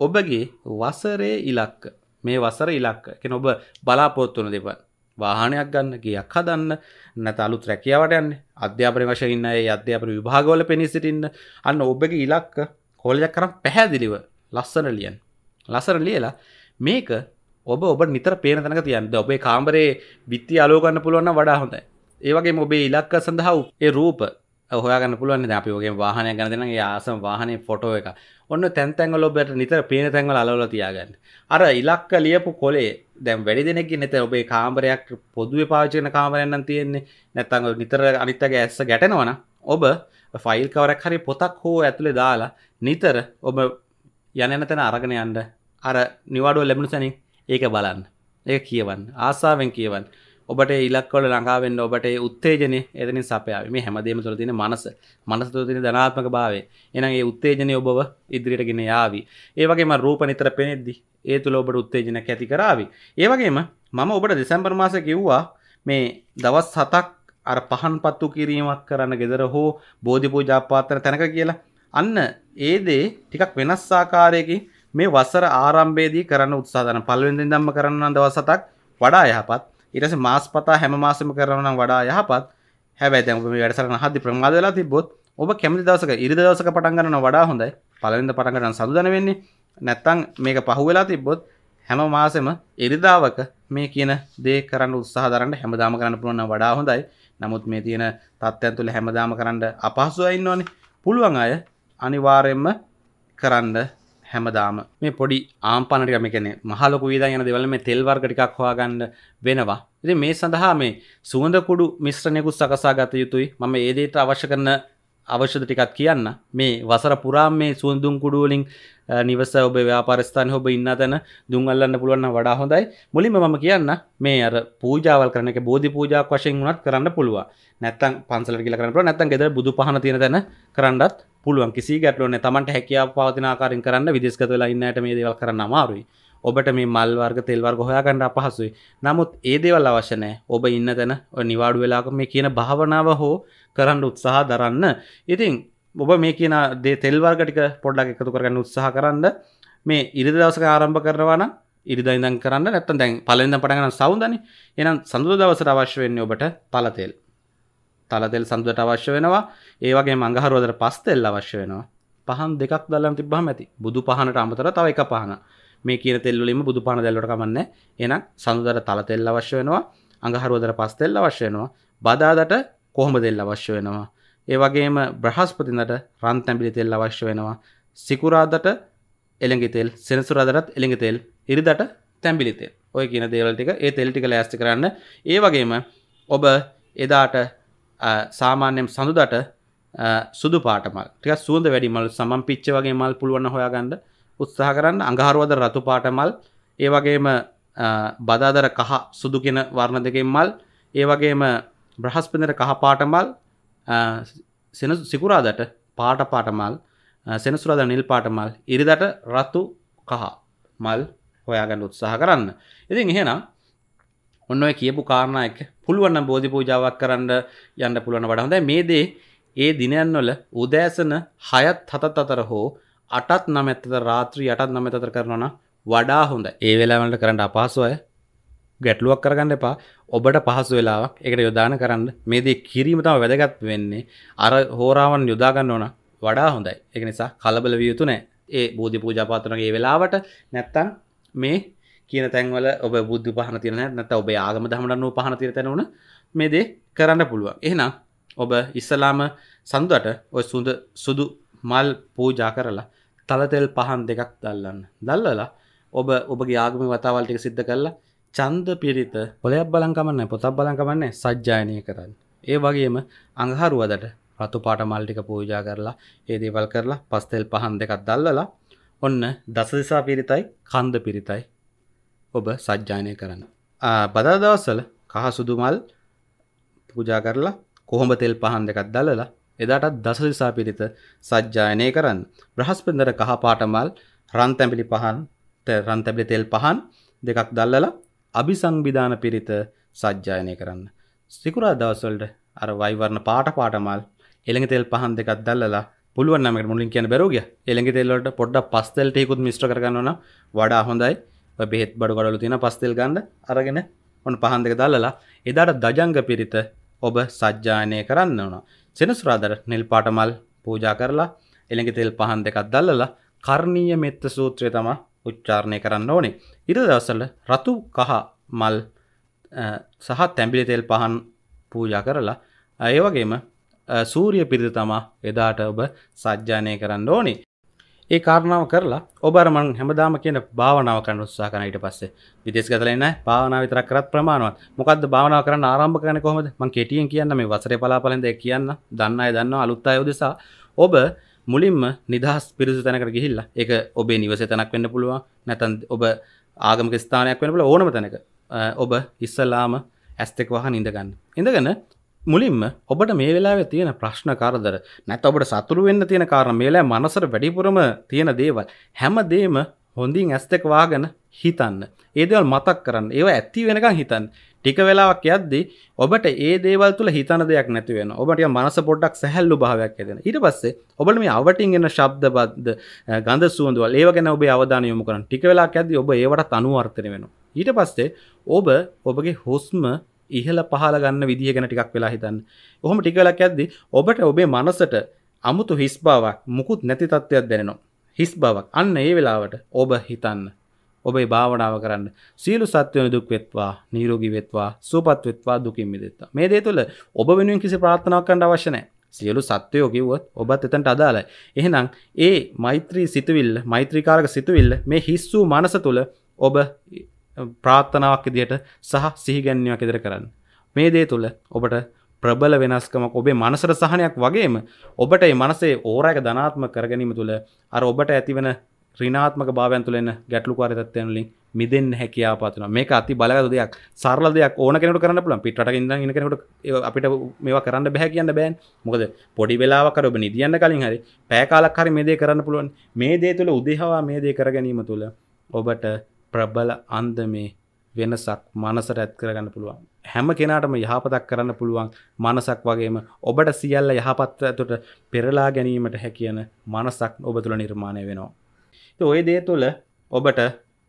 ඔබගේ වසරේ ඉලක්ක මේ වසර ඉලක්ක කෙන ඔබ බලාපොත්තුන දෙව වාහනයක් ගන්න ගයක් හදන්න නැතලු ත්‍රැකියාවට යන්න අධ්‍යාපන වශයන්න ඒ අධ්‍යාපන විභාගවල පෙනිසිටින්න අන්න ඔබගේ ඉලක්ක කොලජක් කරම් පැහැදිලිව ලස්සන ලියන් ලසර ලියලා මේක ඔබ ඔබ නිතර පේන තැනක තියන්ද ඔබේ කාම්බරේ බිත්ති අලෝගන්න පුළුවන්න වඩා හොඳයි ඒවගේ ඔබේ ඉලක්ක සඳහා ඒ රූප හොයාගන්න පුළුවන් අපි ඔගේ වාහනය ගැනදෙනගේ ආසම් වාහනය ෆොටෝ එක ඔන්න තැන්තැන්වල ඔබට නිතර පේන තැන්වල අලවලා තියාගන්න. අර ඉලක්ක ලියපු කොලේ දැන් වැඩි දෙනෙක් නැත ඔබේ කාමරයක් පොදුවේ පාවිච්චි කරන කාමරයක් නම් තියෙන්නේ. නැත්නම් නිතර අනිත් අයගේ ඇස්ස ගැටෙනවනම් ඔබ ෆයිල් කවරක් හරි පොතක් හෝ ඇතුලේ දාලා නිතර ඔබ යන යන තැන අරගෙන යන්න අර නිවාඩුව ලැබුණු තැනින් ඒක බලන්න. ඒක කියවන්න. ආසාවෙන් කියවන්න. ඔබට ඉලක්වල ලඟාවෙන්න ඔබට උත්තේජනය එතනින් සපයාව මේ හැමදේම තුළ තින මනස මනස තුළ තින ධනාත්මක භාවේ එනගේ උත්තේජනය ඔබව ඉදිරියට ගෙන යාවි ඒවගේම රූප නිතර පෙනෙද්දි ඒ තුළ ඔබට උත්තේජනයක් ඇති කරාවි ඒවගේම මම ඔබට දෙසැම්බර් මාස කිව්වා මේ දවස් සතක් අර පහන් පත්තු කිරීමක් කරන්න ගෙදර හෝ බෝධි පූජාපාතන තැනක කියලා අන්න ඒ දේ ටිකක් වෙනස් ආකාරයකින් මේ වසර ආරම්භයේදී කරන්න උත්සාහන පළවෙනිදා ඉඳන්ම කරන්න දවස් හතක් වඩා යහපත් ඉරස මාස් පතා හැම මාසම කරනම් වඩා යහපත් හැබැ දැම වැඩසරන හදදි ප්‍රමාදලා තිබොත් ඔබ කැමි දවසක ඉරි දවසක පටන්ගන්න වඩා හොඳයි පලවිඳ පටන්ගන්න සඳදන වෙන්නේ නැත්තං මේක පහුවෙලා තිබොත් හැම මාසෙම එරිදාවක මේ කියන දේ කරන්න උත්සාහදරන්න හැමදාම කරන්න පුළුවන්න වඩා හොඳයි නමුත් මේ තියෙන තත්ත්යන් තුළ හැමදාම කරන්න අපහසුවයින්නඕනේ පුළුවන් අය අනිවාරයෙන්ම කරන්න හැමදාම මේ පොඩි ආම්පනටික මේකන මහලොක විද යන දෙවල මේ තෙල්වර්ගටිකක් හවාගන්න වෙනවා ඉති මේ සඳහා මේ සුවඳකුඩු මිශ්‍රණයකුත් සකසා ගත යුතුයි මම ඒදේට අවශ්‍ය කරන අවශ්‍යද ටිකත් කියන්න මේ වසර පුරාම් මේ සුවඳුම් කුඩුවලින් නිවස ඔබ ව්‍යාපරස්ථාන ඔබ ඉන්න තැන දුන් අල්ලන්න පුළුවන්න වඩා හොඳයි මුලින්ම මම කියන්න මේ අර පූජාවල් කරන එක බෝධි පූජාවක් වශයෙන් වුණත් කරන්න පුළුවන් නැත්තම් පන්සලට කියලා කරන්න පුළුවන් නැත්තම් ගෙදර බුදු පහන තියෙන තැන කරන්නත් පුළුවන් කිසි ගැටලොන තමට හැකියාව පවතිනාකාරින් කරන්න විදිස්ගත වෙලා ඉන්නට මේ දේවල් කරන්න අමාරුයි ඔබට මේ මල් වර්ග තෙල්වර් ගොහයාගන්න අපහසුයි නමුත් ඒ දේවල් අවශ්‍යනෑ ඔබ ඉන්න තැන නිවාඩු වෙලාක මේ කියන භාවනාව හෝ කරන්න උත්සාහ දරන්න ඉතින් ඔබ මේ කියන දේ තෙල්වර්ගටික පොඩ්ඩක් එකතු කරගන්න උත්සාහ කරන්න මේ ඉරිදි දවසක ආරම්භ කරනවාන ඉරිදා ඉඳන් කරන්න නැත්තම් දැන් පළවෙනිදා පටන් ගන්න සවුන්දනේ එහෙනම් සඳුදා දවසට අවශ්‍ය වෙන්නේ ඔබට තලතෙල් තලතෙල් සඳුවට අවශ්‍ය වෙනවා ඒවගේ මඟහරෝදර පස් තෙල් අවශ්‍ය වෙනවා පහන් දෙකක් දල්ලම් තිබ්බහම ඇති බුදු පහනට අමතර තව එක පහන මේ කියන තෙල්ලුලින්ම බුදු පහන දැල්ලට කමන්න එනම් සඳුදර තලතෙල් අවශ්‍ය වෙනවා අඟහරෝදර පස් තෙල් අවශ්‍ය වෙනවා බදාදට කොහොම දෙල් අවශ්‍ය වෙනවා ඒවගේම බ්‍රහස්පතිනට රන් තැඹිලි තෙල් අවශ්‍ය වෙනවා සිකුරාදට එළඟි තෙල් සෙනසුරාදරත් එළඟි තෙල් ඉරිදට තැම්බිලි තෙල් ඔය කියන දේවල් ටික ඒ තෙල් ටික ලෑස්ති කරන්න ඒ වගේම ඔබ එදාට සාමාන්‍යයෙන් සඳුදට සුදු පාටමල් ටික සුවඳ වැඩිමල් සමම් පිච්ච වගේ මල් පුළුවන් හොයාගන්න උත්සාහ කරන්න අඟහරුවද රතු පාටමල් ඒ වගේම බදාදර කහ සුදු කෙන වර්ණ දෙකෙන් මල් ඒ වගේම බ්‍රහස්පිඳර කහ පාටමල් සිකුරාදට පාට පාටමල් සෙනසුරාද නිල් පාටමල් ඉරිදට රතු කහ මල් හොයාගන්න උත්සාහ කරන්න ඉතින් එහෙනම් ඔන්න ඔය කියපු කාරණා එක පුළුවන් නම් බෝධි පූජාවක් කරන්න යන්න පුළුවන් වඩා හොඳයි මේ දේ ඒ දිනයන්වල උදෑසන 6ත් 7ත් අතර හෝ 8ත් 9ත් අතර රාත්‍රී 8ත් 9ත් අතර කරනවා නම් වඩා හොඳයි. ඒ වෙලාවවලට කරන්න අපහසු අය ගැටලුවක් කරගන්න එපා ඔබට පහසු වෙලාවක් එකට යොදාන කරන්න මේ දේ කිරීම තම වැදගත් වෙන්නේ අර හෝරාවන් යොදාගන්න ඕන වඩා හොඳයි එක නිසා කලබල වියයුතු නෑ ඒ බෝධි පූජාපාතනගේ වෙලාවට නැත්තන් මේ කියන තැන්වල ඔබ බුද්ධ පහන තියන නැත ඔබ ආගම දහමටන්න පහන තිර තැනවන මේදේ කරන්න පුළුවන් එහෙනම් ඔබ ඉස්සලාම සඳුවට ඔය සුඳ සුදු මල් පූජා කරලා තලතෙල් පහන් දෙකක් දල්ලන්න දල්ලලා ඔබ ඔබගේ ආගම වතාවල්ටික සිද්ධ කරලා චන්ද පිරිත පොලයක් බලංකමන්න පොතක් බලංකමන්න සජ්ජායනය කරන්න ඒ වගේම අඟහරුවදට රතු පාට මල්ටික පූජා කරලා ඒදේවල් කරලා පස්තෙල් පහන් දෙකක් දල්ලලා ඔන්න දසදිසා පිරිතයි කන්ද පිරිතයි ඔබ සජ්ජානය කරන්න. බදා දවස්සල කහ සුදුමල් පූජා කරලා කොහොම තෙල් පහන් දෙකක් දලලා එදාටත් දසදිසා පිරිත සජ්ජායනය කරන්න. බ්‍රහස්පෙන්දර කහ පාටමල් රන්තැපිලි පහන් රන්තැපිලි තෙල් පහන් දෙකක් දල්ලලා අභිසංවිධාන පිරිත සජ්ජායනය කරන්න. සිකුරා දවස්වලට අර වයිවරණ පාට පාටමල් එළඟ තෙල් පහන් දෙකක් දල්ලලා පුළුවන් නමකට මුලින් කියන බැරෝගිය එළඟ තෙල්වලට පොඩ්ඩක් පස් තෙල් ටිකකුත් මිශ්‍ර කරගන්නවා වඩා හොඳයි බෙහෙත් බඩු කඩලු තියෙන පස්තෙල් ගන්ධ අරගෙන ඔන්න පහන් දෙක දාලලා එදාට දජංග පිරිත ඔබ සජ්ජායනය කරන්න ඕන. සෙනසුරාදර නිල් පාට මල් පූජා කරලා එළඟ තෙල් පහන් දෙකක් දැල්ලලා කර්ණීය මෙත්ත සූත්‍රය තමයි උච්චාරණය කරන්න ඕනේ. ඉර දවසවල රතු කහ මල් සහ තැඹිලි තෙල් පහන් පූජා කරලා ඒ වගේම සූර්ය පිරිත තමයි එදාට ඔබ සජ්ජායනය කරන්න ඕනේ. ඒ කාරණාව කරලා ඔබරමන් හැමදාම කියන භාවනාව කරන්න උත්සාහ කරන ඊට පස්සේ විදේශ ගතලා ඉන්න භාවනාව විතරක් කරත් ප්‍රමාණවත් මොකද්ද භාවනාව කරන්න ආරම්භ කරන්නේ කොහොමද මම කෙටියෙන් කියන්න මේ වසරේ පලාපලෙන්ද කියන්න දන්න අය දන්නවා අලුත් අය උදෙසා ඔබ මුලින්ම නිදහස් පිරිසු තැනකට ගිහිල්ලා ඒක ඔබේ නිවසේ තැනක් වෙන්න පුළුවන් නැත්නම් ඔබ ආගමික ස්ථානයක් වෙන්න පුළුවන් ඕනම තැනක ඔබ ඉස්සලාම ඇස් දෙක වහන් ඉඳගන්න. ඉඳගෙන මුලින්ම ඔබට මේ වෙලාවේ තියෙන ප්‍රශ්න කරදර නැත් ඔබට සතුරු වෙන්න තියෙන කාරණා මේලා මනසට වැඩිපුරම තියෙන දේවල් හැමදේම හොඳින් ඇස් දෙක වහගෙන හිතන්න. ඒ දේවල් මතක් කරන්න. ඒව ඇති වෙනකන් හිතන්න. ටික වෙලාවක් යද්දී ඔබට ඒ දේවල් තුල හිතන දෙයක් නැති වෙනවා. ඔබට මනස පොඩ්ඩක් සැහැල්ලු භාවයක් ඇතිවෙනවා. ඊට පස්සේ ඔබට මේ අවටින් එන ශබ්ද බද්ද ගඳ සුවඳවල් ඒව ගැන ඔබේ අවධානය යොමු කරන්න. ටික වෙලාවක් යද්දී ඔබ ඒවටත් අනුවර්තනය වෙනවා. ඊට පස්සේ ඔබ ඔබගේ හුස්ම ඉහල පහල ගන්න විදිහ ගැන ටිකක් වෙලා හිතන්න ඔහොම ටිකලක් ඇද්දි ඔබට ඔබේ මනසට අමුතු හිස් බාවක් මුකුත් නැති තත්ත්වයක් දැනෙනවා හිස් බවක් අන්න ඒ වෙලාවට ඔබ හිතන්න ඔබේ භාවනාව කරන්න සියලු සත්වයන දුක් වෙත්වා නීරෝගී වෙත්වා සුවපත් වෙත්වා දුකින් මිදෙත්වා මේ දේ තුළ ඔබ වෙනුවෙන් කිසි ප්‍රාර්ථනාවක් කරන්න අවශ්‍ය නැහැ සියලු සත්වයෝ කිව්වොත් ඔබත් එතනට අදාළයි එහෙනම් ඒ මෛත්‍රී සිතුවිල්ල මෛත්‍රීකාරක සිතුවිල්ල මේ හිස් වූ මනස තුළ ඔබ ප්‍රාත්ථනාවක් ඉදියට සහ සිහිගැන්වයක් ඉදිර කරන්න. මේ දේ තුළ ඔබට ප්‍රබල වෙනස්කමක් ඔබේ මනසර සහනයක් වගේම ඔබට මනසේ ඕරයක ධනාත්ම කරගැනීම තුළ අර ඔබට ඇතිවන රිනාත්මක භාවයන් තුළෙන ගැටලුකාර තත්ත්වයන්ලින් මිදෙන් හැකියාපත්න මේ අති බලග දෙයක් සරල දෙයක් ඕන කෙනට කරන්න පුළන් පිට ඉන්න කෙනට අපිට මේවා කරන්න බැහැ කියන්න බෑන් මොකද පොඩි වෙලාවකර ඔබ නිදියන්න කලින් හරි පෑකාලක් හරි මේ දේ කරන්න පුළුවන් මේ දේ තුළ උදෙහවා මේ දේ කර ගැනීම තුළ ඔබට ප්‍රබල අන්දමේ වෙනසක් මනසට ඇත් කරගන්න පුළුවන් හැම කෙනාටම යහපතක් කරන්න පුළුවන් මනසක් වගේම ඔබට සියල්ල යහපත් ඇතුට පෙරලා ගැනීමට හැකියන මනසක් ඔබ තුළ නිර්මාණය වෙනවා. ඔය දේ තුළ ඔබට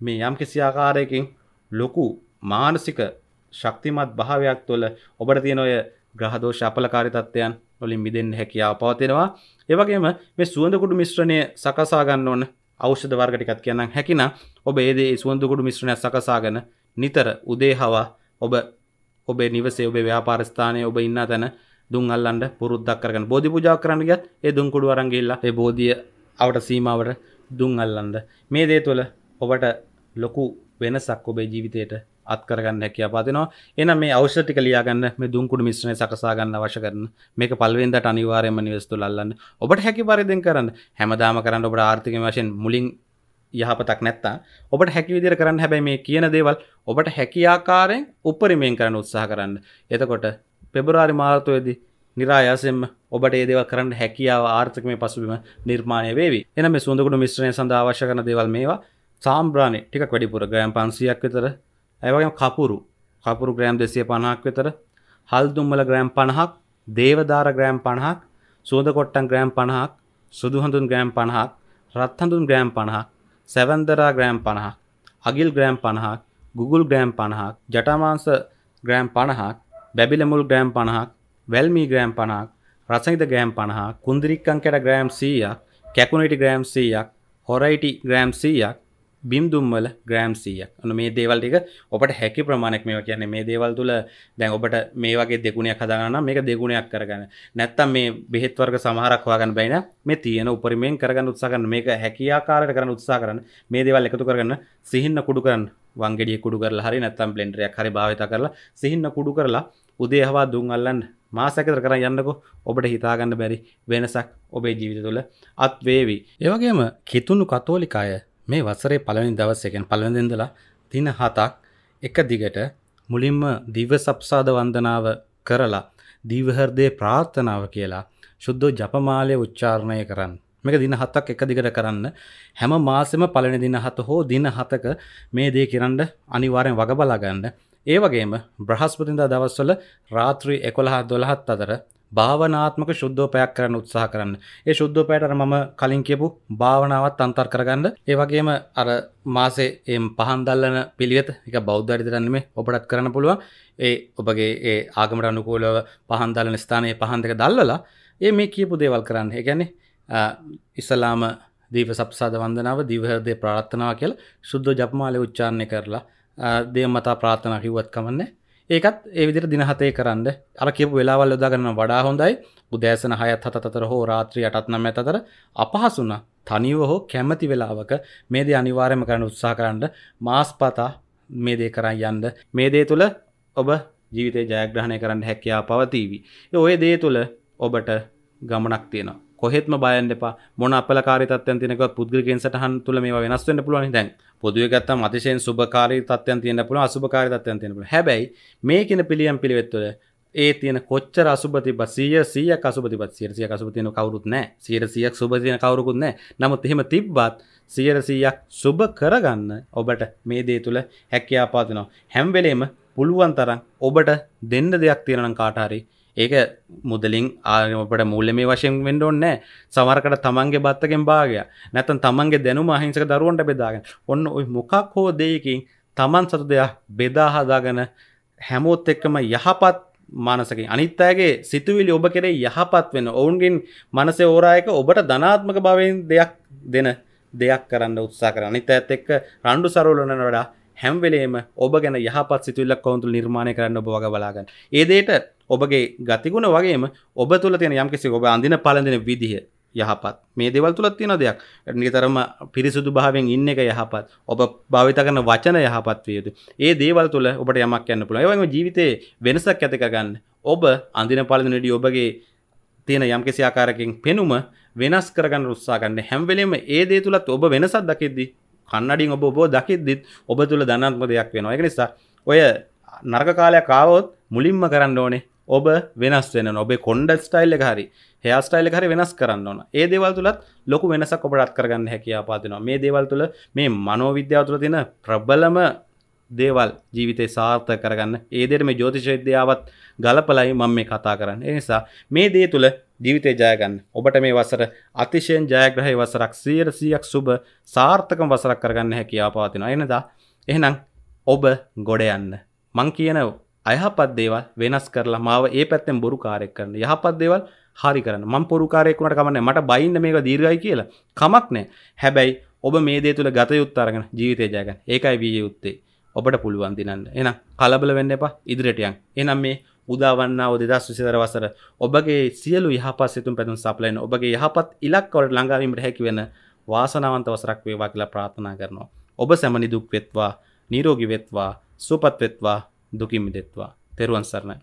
මේ යම් කිසිආකාරයකින් ලොකු මානසික ශක්තිමත් භාවයක් තුළ ඔබට තියෙන ඔය ග්‍රහදෝ ශපලකාරිතත්වයන් ඔලින් මිදෙන් හැකියාව පවතිෙනවා ඒවගේම මේ සුවඳකුඩු මිශ්‍රණය සකසා ගන්න ඕන ෞෂධ වර්ග ටිකක් කියන්නම් හැකිනම් ඔබ ඒ දේ සුවඳ කුඩු මිශ්‍රණයක් සකසාගෙන නිතර උදේ හවා ඔබ ඔබේ නිවසේ ඔබේ ව්‍යාපාර ස්ථානයේ ඔබ ඉන්න තැන දුම් අල්ලන්න පුරුද්දක් කරගෙන බෝධි පූජා කරන්න ගියත් ඒ දුම් කුඩු අරන් ගිහිල්ලා ඒ බෝධිය අවට සීමාවට දුම් අල්ලන්න මේ දේ තුළ ඔබට ලොකු වෙනසක් ඔබේ ජීවිතයට අත්කරගන්න හැකිය පාතිනවා එන මේ අවෂ්ටික ලියගන්න මේ දුන්කුඩු මිශ්‍රණය සකසාගන්න වශ කරන මේක පල්වෙන්දට අනිවාරයම නිවස්තු ලල්ලන්න ඔබට හැකි පරිදිෙන් කරන්න හැමදාම කරන්න ඔබට ආර්ථික වශයෙන් මුලින් යහපතක් නැත්තා ඔබට හැකි විදිර කරන්න හැබැයි මේ කියන දේවල් ඔබට හැකියාකාරයෙන් උපරිමයෙන් කරන්න උත්සාහ කරන්න එතකොට පෙබරාරි මාර්තයේදී නිරායාසෙන්ම ඔබට ඒදව කරන්න හැකියාව ආර්ථකම පසුබිම නිර්මාණය වේවි එන මේ සුඳකුණු මිශ්‍රණය සඳ අවශ්‍ය කරන දේවල් මේවා සාම්බ්‍රාණය ටික වැඩිපුර ගයම් පන්සියක් විතර ඇවගේ කපුරු කපුරු ග්‍රෑම් දෙසිය පණහක් වෙතර හල්දුම්මල ග්‍රෑම් පණහක් දේවධාර ග්‍රෑම් පණහක් සුවද කොට්ටන් ග්‍රෑම් පණහක් සුදුහඳුන් ග්‍රෑම් පණහක් රත්හඳුන් ග්‍රෑම් පණහක් සැවන්දරා ග්‍රෑම් පණහක් අගිල් ග්‍රෑම් පණහක් ගුගුල් ග්‍රෑම් පණහක් ජටමාංස ග්‍රෑම් පණහක් බැබිලමුල් ග්‍රෑම් පණහක් වැල්මී ග්‍රෑම් පණහක් රසහිත ග්‍රෑම් පණහක් කුන්දිරික්කං කැට ග්‍රෑම් සීයක් කැකුණටි ග්‍රෑම් සීයක් හොරයිටි ග්‍රෑම් සීයක් බිම්දුම්වල ග්‍රෑම් සියක් අනු මේ දේවල් එක ඔබට හැකි ප්‍රමාණක් මේ කියන්නේ මේ දේවල් තුළ දැන් ඔබට මේ වගේ දෙගුණයක් හදාගන්න මේක දෙගුණයක් කරගන්න නැත්තම් මේ බෙහෙත්වර්ග සමහරක් හොයාගන්න බැයින මේ තියෙන උපරිමයෙන් කරගන්න උත්සාහන්න මේක හැකියාකාරයට කරන්න උත්සාහ කරන්න මේ දේවල් එකතු කරගන්න සිහින්න කුඩු කරන්න වංගෙඩිය කුඩු කරලා හරි නැත්තම් බ්ලෙන්ඩරයක් හරි භාවිත කරලා සිහින්න කුඩු කරලා උදේ හවා දුම් අල්ලන්න මාසැකතර කර යන්නකො ඔබට හිතාගන්න බැරි වෙනසක් ඔබේ ජීවිත තුළ අත්වේවී. ඒවගේම කිතුුණු කතෝලිකාය මේ වසරේ පළනි දවස්සකෙන් පළඳදලා තින හතක් එක දිගට මුලින්ම දිව සප්සාද වන්දනාව කරලා දීවහර්දය ප්‍රාර්ථනාව කියලා ශුද්ධ ජපමාලය උච්චාරණය කරන්න මේක දින හතක් එක දිගට කරන්න හැම මාසෙම පලනි දින හත හෝ දින හතක මේ දේ කරන්ඩ අනිවාරයෙන් වගබලාගන්න ඒවගේම බ්‍රහස්පතින්දා දවස්වල රාත්‍රී එකොළහ දොළහත් අතර භාවනාත්මක ශුද්ධෝපයක් කරන්න උත්සාහ කරන්න. ඒ ශුද්ධෝපයට අර මම කලින් කියපු භාවනාවත් අන්තර් කරගන්න. ඒ වගේම අර මාසේ එම් පහන් දල්ලන පිළිවෙත එක බෞද්ධ චරිතයන් නෙමෙයි ඔබටත් කරන්න පුළුවන්. ඒ ඔබගේ ඒ ආගමට අනුකූලව පහන් දල්ලන ස්ථානයේ පහන් දෙක දල්වලා ඒ මේ කියපු දේවල් කරන්න. ඒ කියන්නේ ඉස්ලාම දීව සප්සාද වන්දනාව දිවහරදේ ප්‍රාර්ථනාව කියලා සුද්ධ ජපමාලය උච්චාරණය කරලා දේව මතා ප්‍රාර්ථනා කිව්වත් කමන්නේ ඒකත් ඒවිදිර දිනහතේ කරන්න අර කියපු වෙලාවල් යොදාගන්න වඩා හොඳයි උදෑසන හයත් හත අතර හෝ රාත්‍රී අටත් නම අතර අපහසුන තනිව හෝ කැමති වෙලාවක මේ දේ අනිවාර්යම කරන්න උත්සා කරන්න මාස් පතා මේ දේ කරන්න යන්න මේ දේ තුළ ඔබ ජීවිතය ජයග්‍රහණය කරන්න හැකයා පවතීවී ඔය දේ තුළ ඔබට ගමනක් තියෙනවා කොහෙත්ම බයන් එපා මොන අපලකාරතත්යන් තිනක පුද්ගලගෙන් සටහන් තුළ මේ වෙනස්වෙන්න පුළුවන් දැන් පොදුවගත්තම් අතිශයෙන් සුභකාරී තත්යන් තියෙන පුළුවන් අසුභකාරී තත්යන් තියෙන පුළුවන්. හැබැයි මේ කියන පිළියම් පිළිවෙත්වල ඒ තියෙන කොච්චර අසුභ තිබ්බත් 100 100ක් අසුභ තිබ්බත් 100 100ක් අසුභ තියෙන කවුරුත් නැහැ. 100 100ක් සුභ තියෙන කවුරුකුත් නැහැ. නමුත් එහෙම තිබ්බත් 100 100ක් සුභ කරගන්න ඔබට මේ දේ තුල හැකියාව පාදිනවා. හැම වෙලෙම පුළුවන් තරම් ඔබට දෙන්න දෙයක් තියෙනවා නම් කාට හරි ඒක මුදලින් ආරමට මුල්ල මේ වශයෙන් වෙන්ඩ ඔන්න සමරකට තමන්ගේ බත්තකෙන් භාගය නැතන් තමන්ගේ දැනු මහිංසක දරුවන්ට බෙදාගෙන ඔන්න ඔයි මොකක් හෝ දෙයකින් තමන් සතු දෙයක් බෙදා හදාගන හැමෝත් එක්කම යහපත් මානසකින් අනිත්තාගේ සිතුවිලි ඔබ කෙරේ යහපත් වෙන ඔවුන්ගෙන් මනසේ ඕරායක ඔබට ධනාත්මක භාවයෙන් දෙයක් දෙන දෙයක් කරන්න උත්සා කර අනිත ඇත් එක්ක රණ්ඩු සරවලන වඩා හැම්වෙලේම ඔබ ගැන යහපත් සිතුල්ලක් කවුන්තුල් නිර්මාණය කරන්න ඔබ වග බලාගන්න ඒදේට ඔබගේ ගතිගුණ වගේම ඔබ තුළ තියෙන යම්කිසි ඔබ අඳින පළඳින විදිහ යහපත් මේ දෙවල් තුළත් තියෙන දෙයක් නිතරම පිරිසුදු භාවයෙන් ඉන්න එක යහපත් ඔබ භාවිත කරන වචන යහපත් විය යුතු. ඒ දේවල් තුළ ඔබට යමක් යන්න පුළුවන්. ඒ වගේම ජීවිතේ වෙනසක් ඇති කරගන්න ඔබ අඳින පළඳිනදී ඔබගේ තියෙන යම්කිසි ආකාරයකින් පෙනුම වෙනස් කරගන්න උත්සාහ ගන්න. හැම වෙලෙම ඒ දේ තුලත් ඔබ වෙනසක් දකිද්දි කන්නඩින් ඔබ ඔබ දකිද්දිත් ඔබ තුල ධනාත්මක දෙයක් වෙනවා. ඒක නිසා ඔය නරක කාලයක් ආවොත් මුලින්ම කරන්න ඕනේ ඔබ වෙනස් වෙන ඔබේ කොන්ඩ ස්ටයිල් හරි හයාස්ටයිල් හරි වෙනස් කරන්න ඕන ඒ දේවල් තුළත් ලොකු වෙනසක් ඔබටත් කරගන්න හැකියාපාතිනවා මේ දේවල් තුළ මේ මනෝවිද්‍යාව තුළ තින ප්‍රබලම දේවල් ජීවිතය සාර්ථ කරගන්න ඒදෙට මේ ජෝතිශවිද්‍යාවත් ගලපලයි මං මේ කතා කරන්න එනිසා මේ දේ තුළ ජීවිතය ජයගන්න ඔබට මේ වසර අතිශයෙන් ජයග්‍රහහි වසරක් සීර සියක් සුබ සාර්ථකම් වසරක් කරගන්න හැකියාපාතිනවා එනදා එහනම් ඔබ ගොඩයන්න මං කියනව අයහපත් දේවල් වෙනස් කරලා මාව ඒ පැත්තෙන් බොරු කාරයක් කරන්න යහපත් දේවල් හරි කරන්න මම පොරු කාරයක් වුණාට කමන්නේ මට බයින්න මේක දීර්ඝයි කියලා කමක් නැහැ හැබැයි ඔබ මේ දේ තුල ගත යුත්ත අරගෙන ජීවිතය ජය ගන්න ඒකයි විය යුත්තේ ඔබට පුළුවන් දිනන්න එහෙනම් කලබල වෙන්න එපා ඉදිරියට යන්න එහෙනම් මේ උදාවන්නාව දෙදස් විසිතර වසර ඔබගේ සියලු යහපත් සිතුම් පැතුම් සපලයින ඔබගේ යහපත් ඉලක්කවලට ළඟාවීමට හැකි වෙන වාසනාවන්ත වසරක් වේවා කියලා ප්‍රාර්ථනා කරනවා ඔබ සැමනි දුක් වෙත්වා නිරෝගී වෙත්වා සුවපත් වෙත්වා දුකින් මිදෙත්වා තෙරුවන් සරණයි